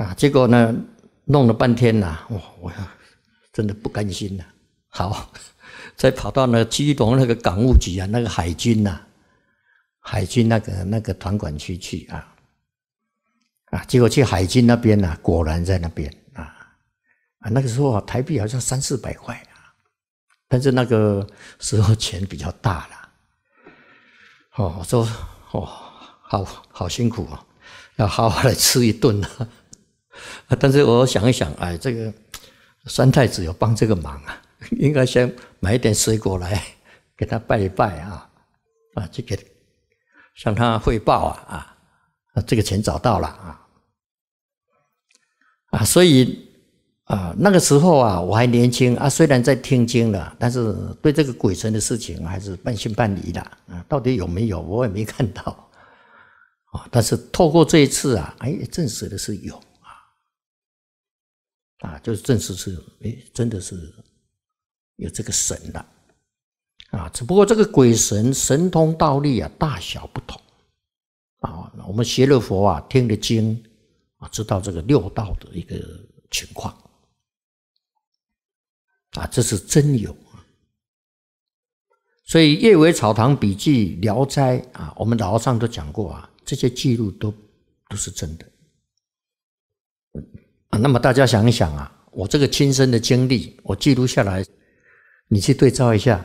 啊，结果呢？”弄了半天呐，我我真的不甘心呐。好，再跑到那基隆那个港务局啊，那个海军呐，海军那个那个团管区去啊啊！结果去海军那边呐，果然在那边啊啊！那个时候啊，台币好像三四百块啊，但是那个时候钱比较大了。哦，我说哦，好好辛苦哦，要好好来吃一顿呐。啊！但是我想一想，哎，这个三太子有帮这个忙啊，应该先买一点水果来 给他拜一拜啊，啊，去给向他汇报啊，啊，这个钱找到了啊，啊，所以啊，那个时候啊，我还年轻啊，虽然在听经了，但是对这个鬼神的事情还是半信半疑的啊，到底有没有我也没看到啊，但是透过这一次啊，哎，证实的是有。啊，就是证实是，哎，真的是有这个神的，啊，只不过这个鬼神神通道力啊，大小不同，啊，我们学了佛啊，听了经啊，知道这个六道的一个情况，啊，这是真有，所以《叶为草堂笔记》《聊斋》啊，我们老尚都讲过啊，这些记录都都是真的。啊，那么大家想一想啊，我这个亲身的经历，我记录下来，你去对照一下，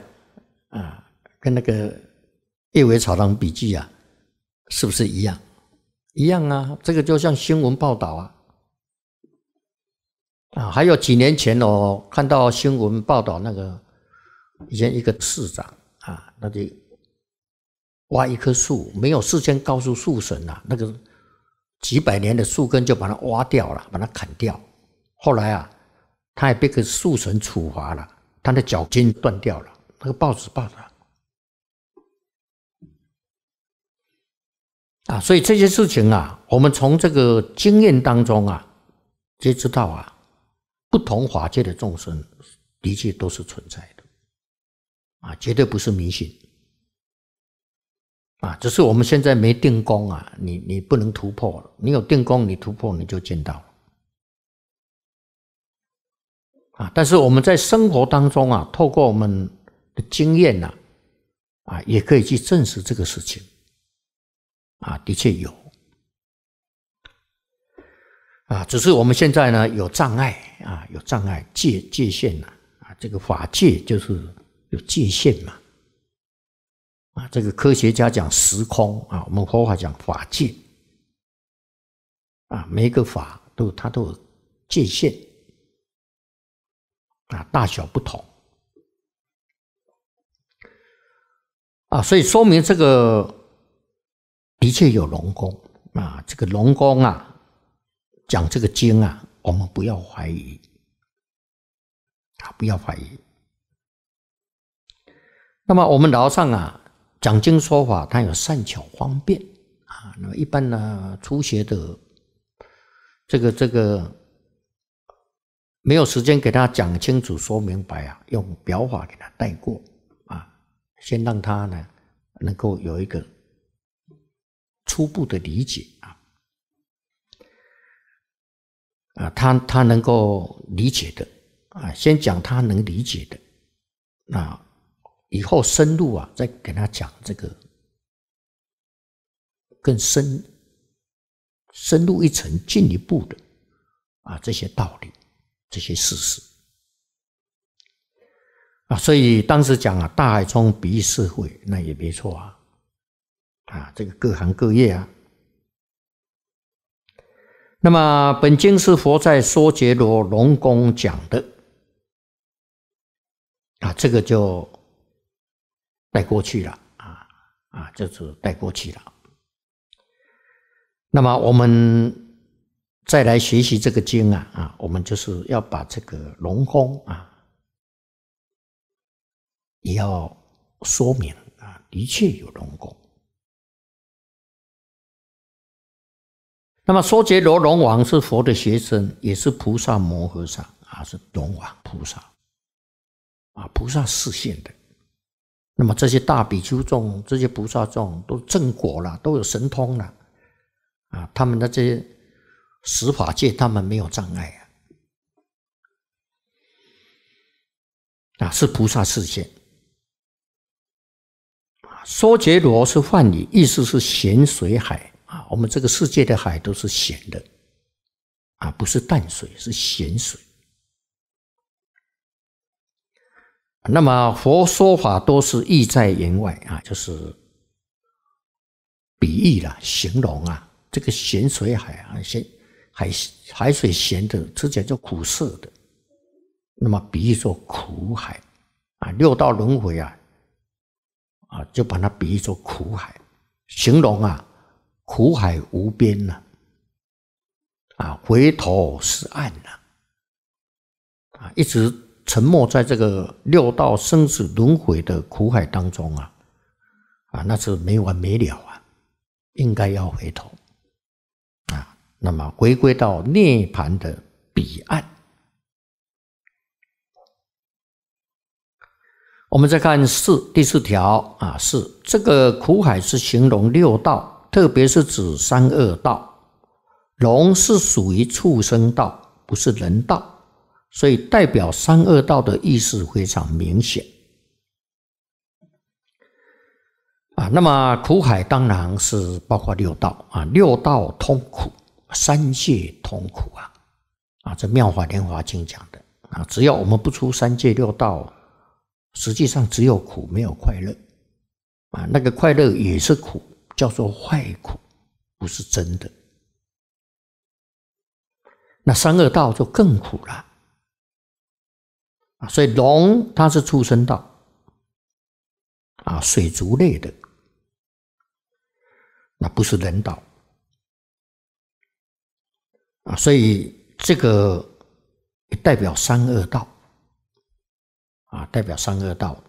啊，跟那个《叶尾草堂笔记》啊，是不是一样？一样啊，这个就像新闻报道啊。啊，还有几年前哦，看到新闻报道那个以前一个市长啊，他就挖一棵树，没有事先告诉树神呐，那个。几百年的树根就把它挖掉了，把它砍掉。后来啊，他也被个树神处罚了，他的脚筋断掉了。那个报纸报的啊，所以这些事情啊，我们从这个经验当中啊，就知道啊，不同法界的众生的确都是存在的啊，绝对不是迷信。啊，只是我们现在没定功啊，你你不能突破了。你有定功，你突破你就见到。啊，但是我们在生活当中啊，透过我们的经验呐、啊，也可以去证实这个事情。啊，的确有。啊，只是我们现在呢有障碍啊，有障碍界界限啊，啊，这个法界就是有界限嘛。啊，这个科学家讲时空啊，我们佛法讲法界啊，每一个法都它都有界限啊，大小不同啊，所以说明这个的确有龙宫啊，这个龙宫啊，讲这个经啊，我们不要怀疑啊，不要怀疑。那么我们楼上啊。讲经说法，他有善巧方便啊。那么一般呢，初学的这个这个没有时间给他讲清楚、说明白啊，用表法给他带过啊，先让他呢能够有一个初步的理解啊。啊，他他能够理解的啊，先讲他能理解的啊。以后深入啊，再跟他讲这个更深、深入一层、进一步的啊这些道理、这些事实啊。所以当时讲啊，大海中比社会那也没错啊，啊这个各行各业啊。那么本经是佛在说杰罗龙宫讲的啊，这个就。带过去了啊啊，就是带过去了。那么我们再来学习这个经啊啊，我们就是要把这个龙宫啊也要说明啊，的确有龙宫。那么说，杰罗龙王是佛的学生，也是菩萨摩诃萨啊，是龙王菩萨啊，菩萨示现的。那么这些大比丘众、这些菩萨众都正果了，都有神通了，啊，他们的这些十法界，他们没有障碍啊，啊，是菩萨世界。啊，娑罗是梵语，意思是咸水海啊，我们这个世界的海都是咸的，啊，不是淡水，是咸水。那么佛说法都是意在言外啊，就是比喻啦、形容啊。这个咸水海啊，咸海海水咸的，吃起来就苦涩的。那么比喻说苦海啊，六道轮回啊，啊，就把它比喻做苦海，形容啊，苦海无边呐，啊，回头是岸呐，啊，一直。沉没在这个六道生死轮回的苦海当中啊，啊，那是没完没了啊，应该要回头啊，那么回归到涅盘的彼岸。我们再看四第四条啊，四这个苦海是形容六道，特别是指三恶道，龙是属于畜生道，不是人道。所以代表三恶道的意思非常明显啊。那么苦海当然是包括六道啊，六道通苦，三界通苦啊啊。这《妙法莲华经》讲的啊，只要我们不出三界六道，实际上只有苦，没有快乐啊。那个快乐也是苦，叫做坏苦，不是真的。那三恶道就更苦了。啊，所以龙它是畜生道，啊，水族类的，那不是人道，啊，所以这个代表三恶道，啊，代表三恶道，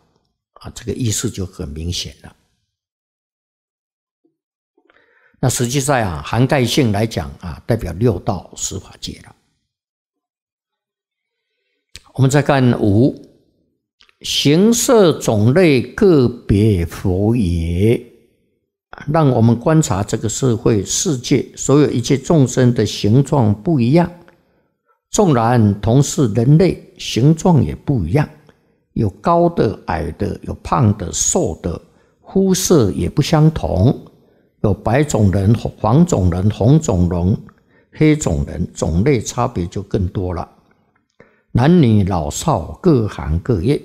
啊，这个意思就很明显了。那实际上啊，涵盖性来讲啊，代表六道十法界了。我们再看五形色种类个别佛也，让我们观察这个社会世界，所有一切众生的形状不一样。纵然同是人类，形状也不一样，有高的矮的，有胖的瘦的，肤色也不相同，有白种人、黄种人、红种人、黑种人，种类差别就更多了。男女老少，各行各业；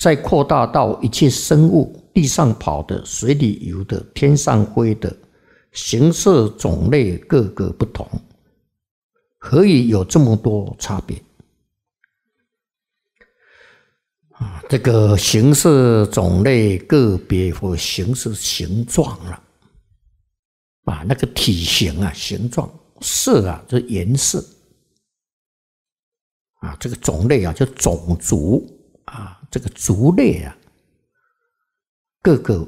再扩大到一切生物，地上跑的，水里游的，天上飞的，形式种类各个不同，何以有这么多差别？啊，这个形式种类个别和形式形状了，啊，那个体型啊，形状色啊，就颜色。啊，这个种类啊，叫种族啊，这个族类啊，各个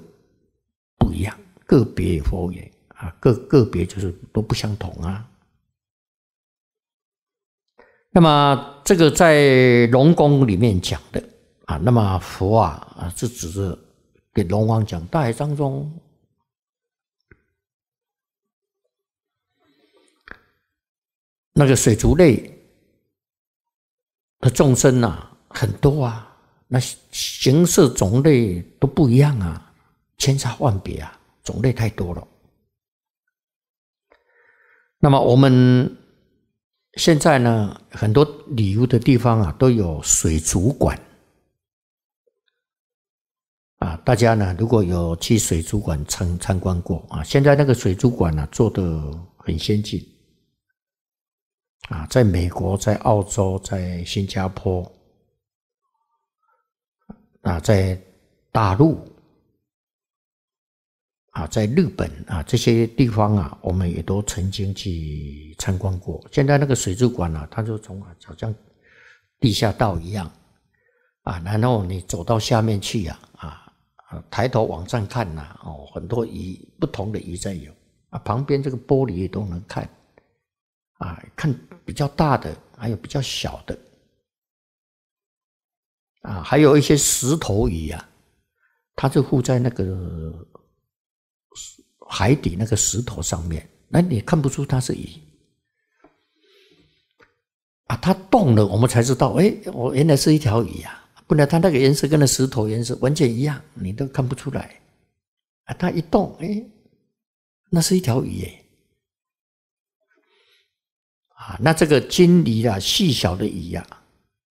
不一样，个别佛言啊，个个别就是都不相同啊。那么这个在龙宫里面讲的啊，那么佛啊啊，这只是给龙王讲，大海当中那个水族类。的众生呐，很多啊，那形式种类都不一样啊，千差万别啊，种类太多了。那么我们现在呢，很多旅游的地方啊，都有水族馆啊，大家呢，如果有去水族馆参参观过啊，现在那个水族馆呢，做的很先进。啊，在美国，在澳洲，在新加坡，啊，在大陆，啊，在日本啊，这些地方啊，我们也都曾经去参观过。现在那个水族馆啊，它就从啊，好像地下道一样，啊，然后你走到下面去呀，啊，抬头往上看呐，哦，很多鱼，不同的鱼在游，啊，旁边这个玻璃也都能看，啊，看。比较大的，还有比较小的，啊，还有一些石头鱼呀，它就附在那个海底那个石头上面，那你看不出它是鱼，啊，它动了，我们才知道，哎，我原来是一条鱼呀，不然它那个颜色跟那石头颜色完全一样，你都看不出来，啊，它一动，哎，那是一条鱼，哎。啊，那这个金鱼啊，细小的鱼呀，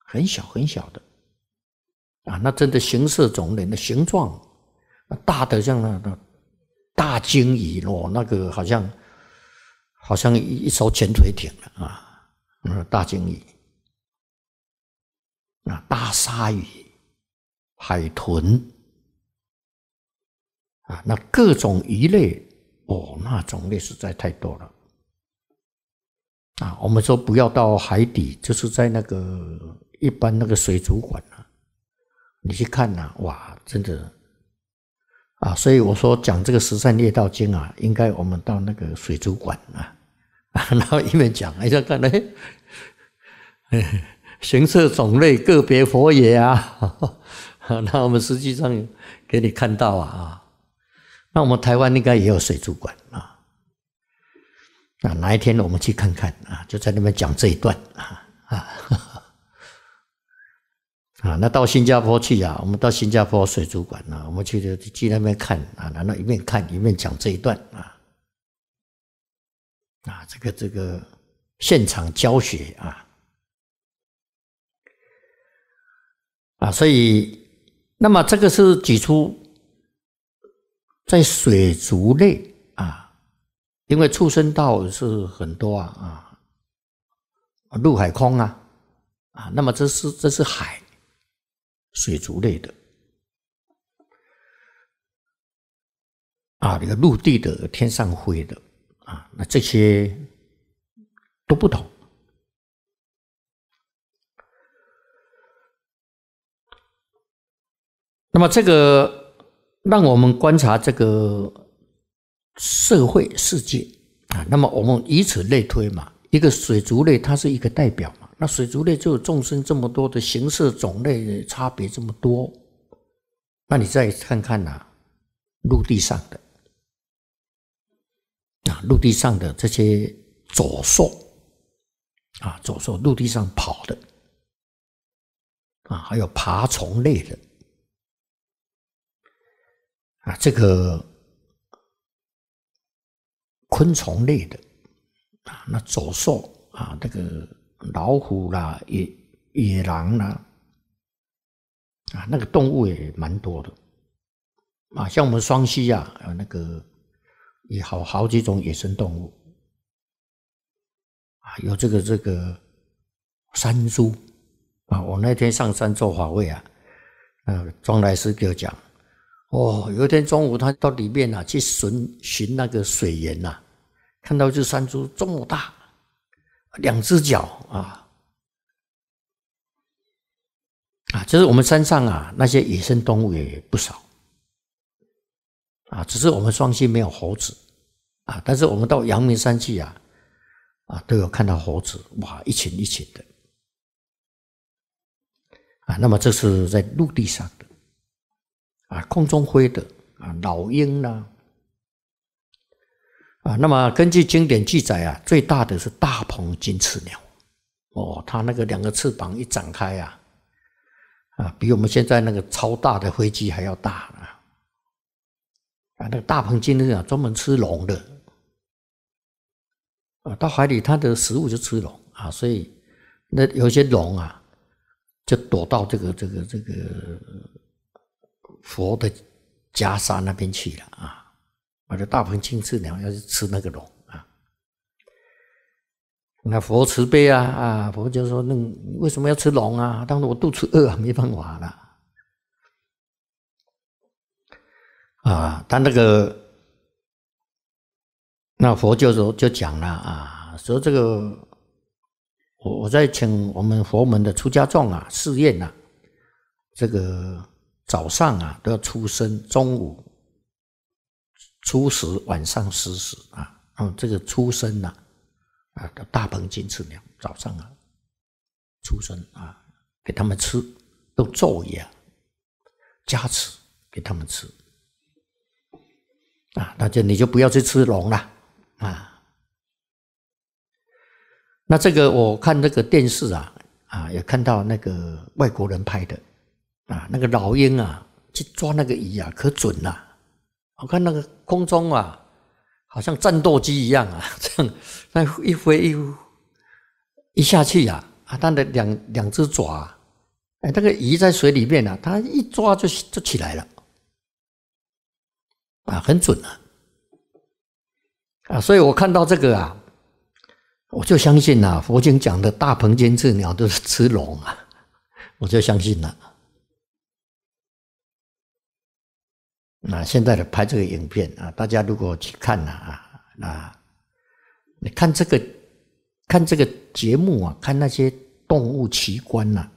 很小很小的，啊，那真的形色种类那形状，大的像那那大鲸鱼哦，那个好像好像一艘潜水艇了啊，大鲸鱼，啊，大鲨鱼，海豚，啊，那各种鱼类哦，那种类实在太多了。啊，我们说不要到海底，就是在那个一般那个水族馆啊，你去看呐，哇，真的啊！所以我说讲这个十三列道经啊，应该我们到那个水族馆啊，然后一面讲，一下看来，形 色种类个别佛也啊，那我们实际上给你看到啊，那我们台湾应该也有水族馆啊。那哪一天我们去看看啊？就在那边讲这一段啊啊！啊，那到新加坡去啊，我们到新加坡水族馆啊，我们去去去那边看啊，然后一面看一面讲这一段啊啊！这个这个现场教学啊啊！所以，那么这个是举出在水族内啊。因为畜生道是很多啊啊，陆海空啊啊，那么这是这是海水族类的啊，这个陆地的天上飞的啊，那这些都不同。那么这个让我们观察这个。社会世界啊，那么我们以此类推嘛，一个水族类它是一个代表嘛，那水族类就有众生这么多的形式种类差别这么多，那你再看看呐，陆地上的啊，陆地上的这些走兽啊，走兽陆地上跑的啊，还有爬虫类的啊，这个。昆虫类的啊，那走兽啊，那个老虎啦，野野狼啦，啊，那个动物也蛮多的，啊，像我们双溪呀，那个也好好几种野生动物，啊，有这个这个山猪啊，我那天上山做法会啊，呃，庄斯师我讲，哦，有一天中午他到里面啊去寻寻那个水源呐。看到这山猪这么大，两只脚啊，啊，就是我们山上啊那些野生动物也不少，啊，只是我们双溪没有猴子，啊，但是我们到阳明山去啊，啊，都有看到猴子，哇，一群一群的，啊，那么这是在陆地上的，啊，空中飞的啊，老鹰呢？啊，那么根据经典记载啊，最大的是大鹏金翅鸟，哦，它那个两个翅膀一展开啊，啊，比我们现在那个超大的飞机还要大啊！啊，那个大鹏金翅鸟专门吃龙的，啊，到海里它的食物就吃龙啊，所以那有些龙啊，就躲到这个这个这个佛的袈裟那边去了啊。我的大鹏金翅鸟要去吃那个龙啊！那佛慈悲啊啊！佛就说：“那为什么要吃龙啊？”当时我肚子饿，没办法了啊！他那个那佛就说就讲了啊，说这个我我在请我们佛门的出家众啊试验呐，这个早上啊都要出生，中午。初十晚上十时啊，嗯，这个出生呐、啊，叫大鹏金翅鸟，早上啊出生啊，给他们吃用昼夜加持给他们吃啊，那就你就不要去吃龙了啊。那这个我看那个电视啊啊，也看到那个外国人拍的啊，那个老鹰啊去抓那个鱼啊，可准了。我看那个空中啊，好像战斗机一样啊，这样，那一飞一，一下去呀，它的两两只爪，哎，那个鱼在水里面啊，它一抓就就起来了，啊，很准啊，啊，所以我看到这个啊，我就相信呐，佛经讲的大鹏金翅鸟都是吃龙啊，我就相信了。那现在的拍这个影片啊，大家如果去看了啊，那看这个看这个节目啊，看那些动物奇观呐，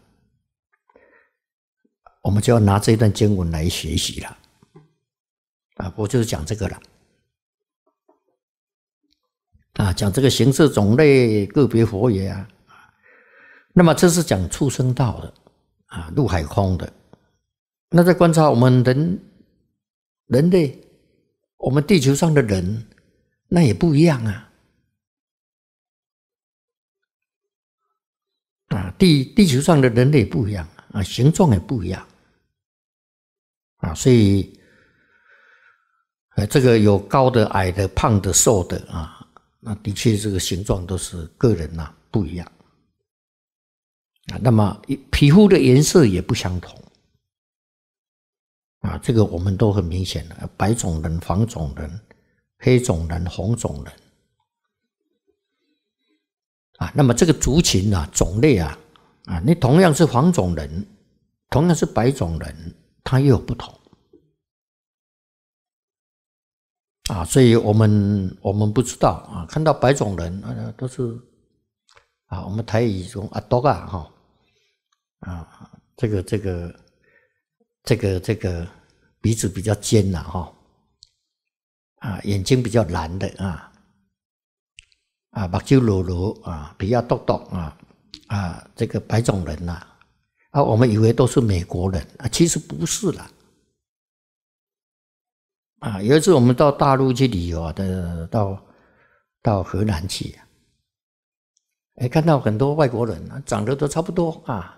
我们就要拿这一段经文来学习了啊！我就是讲这个了啊，讲这个形式种类个别佛爷啊，那么这是讲畜生道的啊，陆海空的，那在观察我们人。人类，我们地球上的人，那也不一样啊！啊，地地球上的人类不一样啊，形状也不一样啊，所以，呃，这个有高的、矮的、胖的、瘦的啊，那的确，这个形状都是个人呐不一样啊。那么，皮肤的颜色也不相同。啊，这个我们都很明显的，白种人、黄种人、黑种人、红种人，啊，那么这个族群啊，种类啊，啊，那同样是黄种人，同样是白种人，它也有不同，啊，所以我们我们不知道啊，看到白种人啊都是，啊，我们台语中啊多噶哈，啊，这个这个。这个这个鼻子比较尖呐，哈啊眼睛比较蓝的啊啊，目睭碌碌啊，比较多多啊啊，这个白种人呐啊，我们以为都是美国人啊，其实不是啦。啊。有一次我们到大陆去旅游啊，到到河南去，哎，看到很多外国人啊，长得都差不多啊。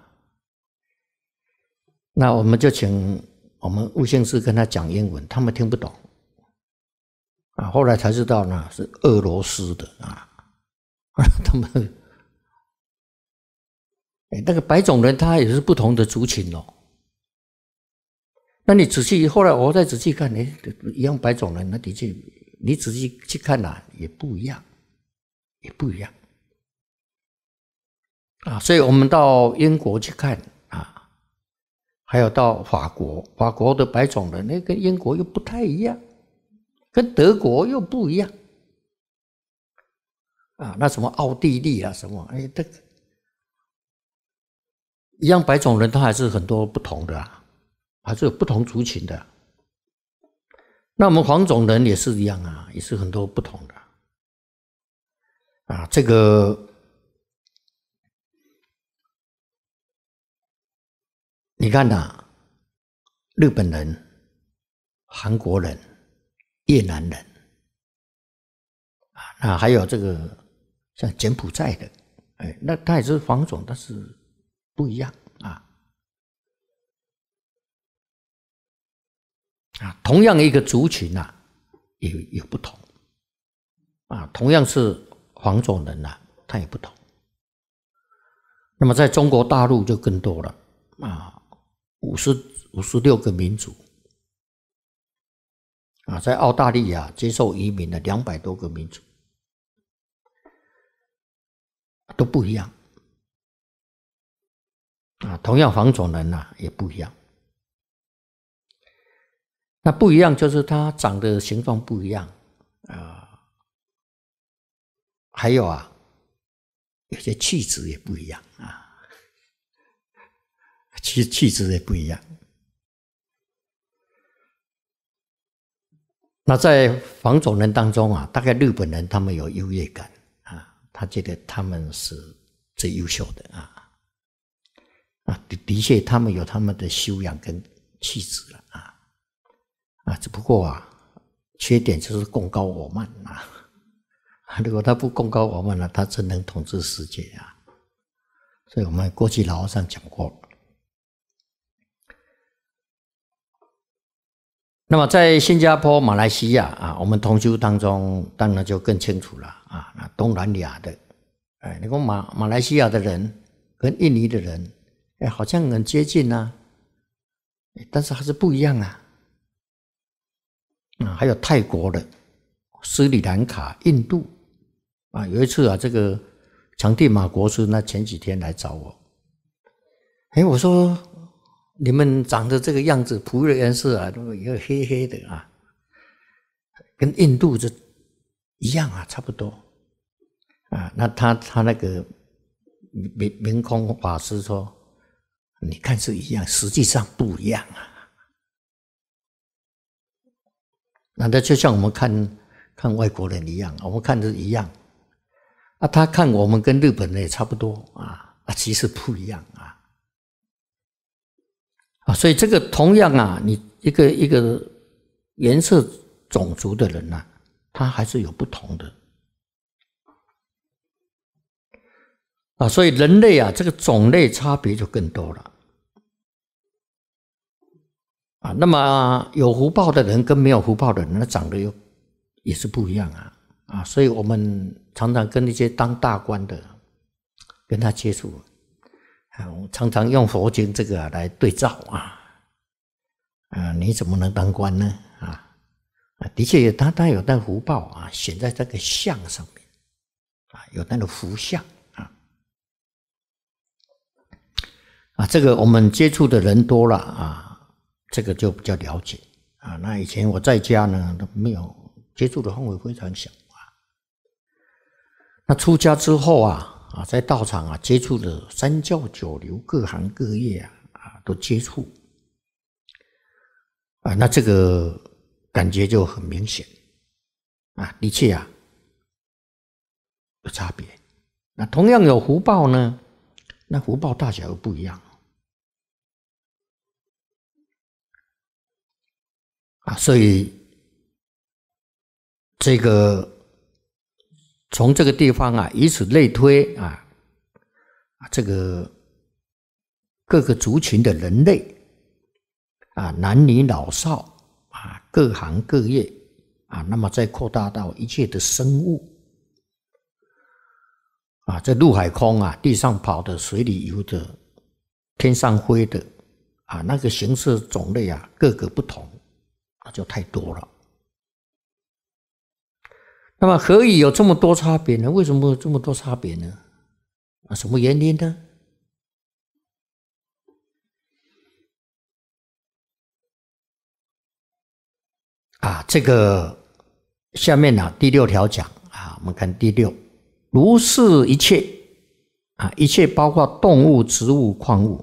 那我们就请我们吴先生跟他讲英文，他们听不懂啊。后来才知道呢，是俄罗斯的啊。他们哎，那个白种人他也是不同的族群哦。那你仔细后来我再仔细看，你一样白种人，那的确你仔细去看呐，也不一样，也不一样啊。所以我们到英国去看。还有到法国，法国的白种人，那跟英国又不太一样，跟德国又不一样，啊，那什么奥地利啊，什么，哎，个一样白种人，他还是很多不同的，还是有不同族群的。那我们黄种人也是一样啊，也是很多不同的，啊，这个。你看呐，日本人、韩国人、越南人啊，那还有这个像柬埔寨的，哎，那他也是黄种，但是不一样啊啊，同样一个族群呐，也也不同啊，同样是黄种人呐，他也不同。那么在中国大陆就更多了啊。五十五十六个民族啊，在澳大利亚接受移民的两百多个民族都不一样啊，同样黄种人呐也不一样。那不一样就是他长的形状不一样啊，还有啊，有些气质也不一样啊。其气质也不一样。那在黄种人当中啊，大概日本人他们有优越感啊，他觉得他们是最优秀的啊啊，的的确他们有他们的修养跟气质了啊啊，只不过啊，缺点就是功高我慢啊。如果他不功高我慢了，他只能统治世界啊。所以我们过去老和尚讲过。那么，在新加坡、马来西亚啊，我们同修当中当然就更清楚了啊。那东南亚的，哎，你看马马来西亚的人跟印尼的人，哎，好像很接近呢，但是还是不一样啊。啊，还有泰国的、斯里兰卡、印度啊。有一次啊，这个强帝马国师那前几天来找我，哎，我说。你们长得这个样子，普肤颜色啊，都一个黑黑的啊，跟印度这一样啊，差不多啊。那他他那个明明空法师说：“你看是一样，实际上不一样啊。”那那就像我们看看外国人一样，我们看的一样啊。他看我们跟日本人也差不多啊啊，其实不一样啊。所以这个同样啊，你一个一个颜色种族的人呢，他还是有不同的啊。所以人类啊，这个种类差别就更多了啊。那么有福报的人跟没有福报的人，那长得又也是不一样啊啊。所以我们常常跟那些当大官的跟他接触。啊，常常用佛经这个来对照啊，啊，你怎么能当官呢？啊啊，的确，他他有那福报啊，显在这个相上面啊，有那个福相啊。啊，这个我们接触的人多了啊，这个就比较了解啊。那以前我在家呢，都没有接触的范围非常小啊。那出家之后啊。啊，在道场啊，接触的三教九流，各行各业啊，啊，都接触，啊，那这个感觉就很明显，啊，的确啊，有差别。那同样有福报呢，那福报大小又不一样，啊，所以这个。从这个地方啊，以此类推啊，这个各个族群的人类啊，男女老少啊，各行各业啊，那么再扩大到一切的生物啊，在陆海空啊，地上跑的，水里游的，天上飞的啊，那个形式种类啊，各个不同，那就太多了。那么，何以有这么多差别呢？为什么这么多差别呢？啊，什么原因呢？啊，这个下面呢，第六条讲啊，我们看第六，如是一切啊，一切包括动物、植物、矿物，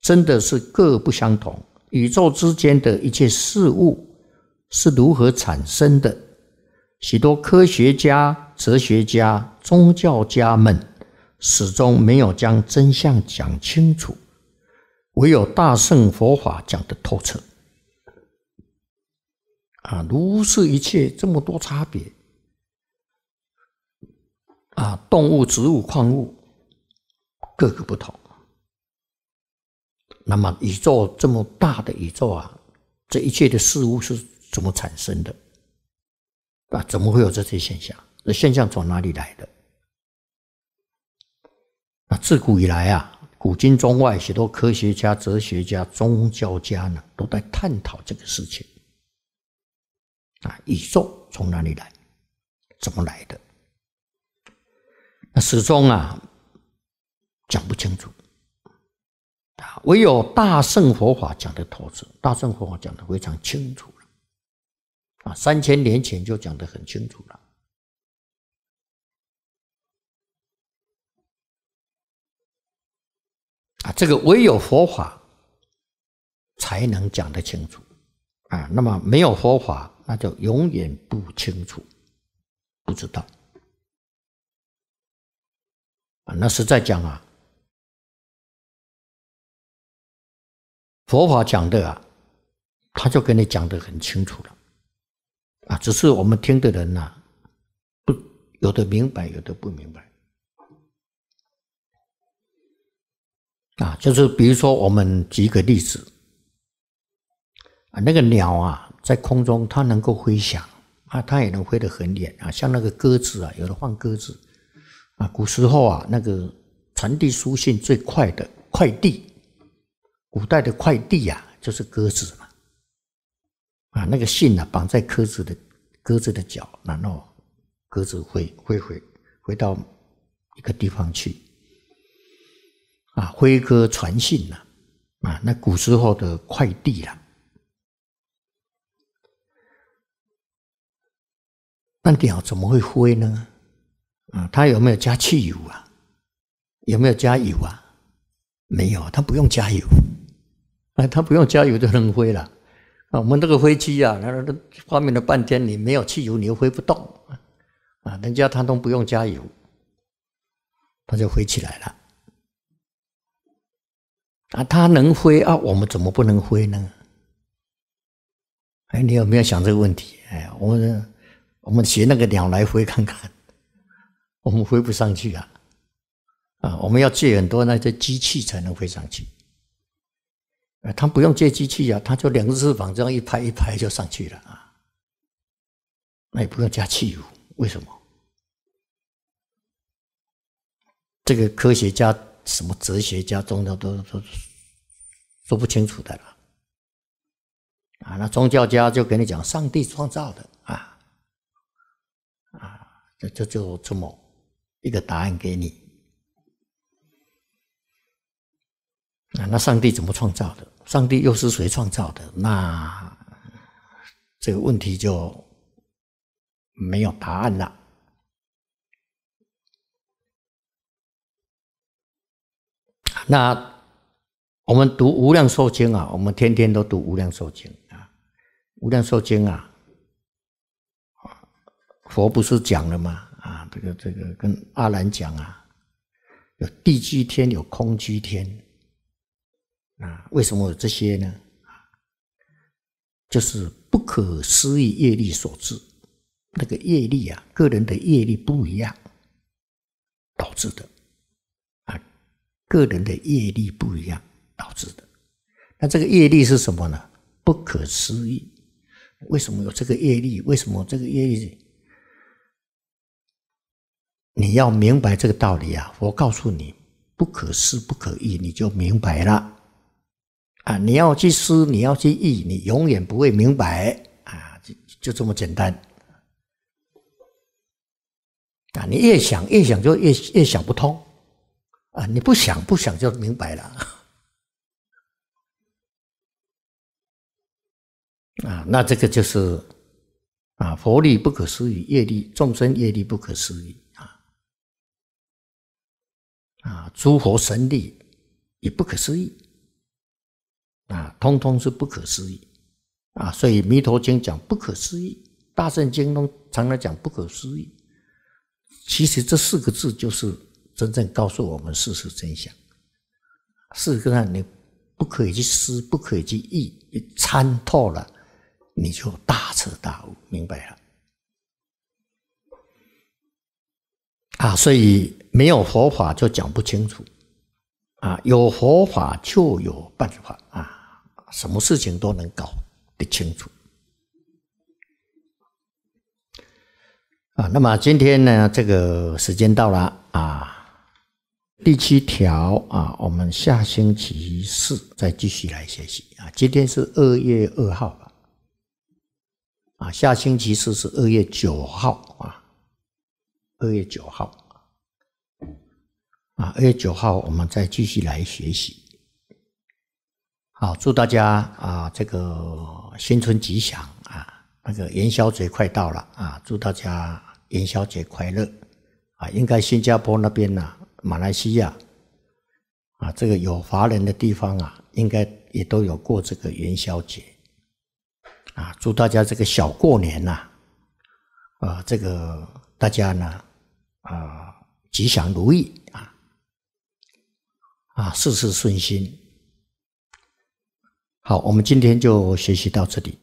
真的是各不相同。宇宙之间的一切事物是如何产生的？许多科学家、哲学家、宗教家们始终没有将真相讲清楚，唯有大圣佛法讲的透彻。啊，如是一切这么多差别啊，动物、植物、矿物，各个不同。那么，宇宙这么大的宇宙啊，这一切的事物是怎么产生的？啊，怎么会有这些现象？那现象从哪里来的？那自古以来啊，古今中外许多科学家、哲学家、宗教家呢，都在探讨这个事情。啊，宇宙从哪里来？怎么来的？那始终啊，讲不清楚。啊，唯有大圣佛法讲的透彻，大圣佛法讲的非常清楚。啊，三千年前就讲得很清楚了。啊，这个唯有佛法才能讲得清楚。啊，那么没有佛法，那就永远不清楚，不知道。啊，那实在讲啊，佛法讲的啊，他就跟你讲得很清楚了。啊，只是我们听的人呐，不有的明白，有的不明白。啊，就是比如说，我们举个例子，啊，那个鸟啊，在空中它能够飞翔，啊，它也能飞得很远啊。像那个鸽子啊，有的放鸽子，啊，古时候啊，那个传递书信最快的快递，古代的快递啊，就是鸽子。啊，那个信呢，绑在鸽子的鸽子的脚，然后鸽子会会回回到一个地方去。啊，飞鸽传信了，啊，那古时候的快递了。那鸟怎么会飞呢？啊，它有没有加汽油啊？有没有加油啊？没有，它不用加油，啊，它不用加油就能飞了。啊，我们这个飞机啊，那都发明了半天，你没有汽油，你又飞不动。啊，人家它都不用加油，它就飞起来了。啊，它能飞啊，我们怎么不能飞呢？哎，你有没有想这个问题？哎，我们我们学那个鸟来飞看看，我们飞不上去啊。啊，我们要借很多那些机器才能飞上去。啊，他不用借机器呀，他就两个翅膀这样一拍一拍就上去了啊！那也不用加汽油，为什么？这个科学家、什么哲学家、宗教都都说不清楚的了啊！那宗教家就给你讲上帝创造的啊啊，就就就这么一个答案给你啊！那上帝怎么创造的？上帝又是谁创造的？那这个问题就没有答案了。那我们读《无量寿经》啊，我们天天都读《无量寿经》啊，《无量寿经》啊，佛不是讲了吗？啊，这个这个跟阿兰讲啊，有地居天，有空居天。啊，为什么这些呢？就是不可思议业力所致。那个业力啊，个人的业力不一样导致的。啊，个人的业力不一样导致的。那这个业力是什么呢？不可思议。为什么有这个业力？为什么这个业力？你要明白这个道理啊！我告诉你，不可思不可议，你就明白了。啊！你要去思，你要去意，你永远不会明白啊！就就这么简单。啊！你越想越想，就越越想不通。啊！你不想不想，就明白了。啊！那这个就是啊，佛力不可思议，业力众生业力不可思议啊！啊，诸佛神力也不可思议。啊，通通是不可思议啊！所以《弥陀经》讲不可思议，《大圣经》中常常讲不可思议。其实这四个字就是真正告诉我们事实真相。事实上，你不可以去思，不可以去意，参透了，你就大彻大悟，明白了。啊，所以没有佛法就讲不清楚啊，有佛法就有办法啊。什么事情都能搞得清楚啊！那么今天呢，这个时间到了啊。第七条啊，我们下星期四再继续来学习啊。今天是二月二号啊，下星期四是二月九号啊，二月九号啊，二月九号我们再继续来学习。好，祝大家啊，这个新春吉祥啊，那个元宵节快到了啊，祝大家元宵节快乐啊！应该新加坡那边呢，马来西亚啊，这个有华人的地方啊，应该也都有过这个元宵节啊。祝大家这个小过年呐，啊，这个大家呢，啊，吉祥如意啊，啊，事事顺心。好，我们今天就学习到这里。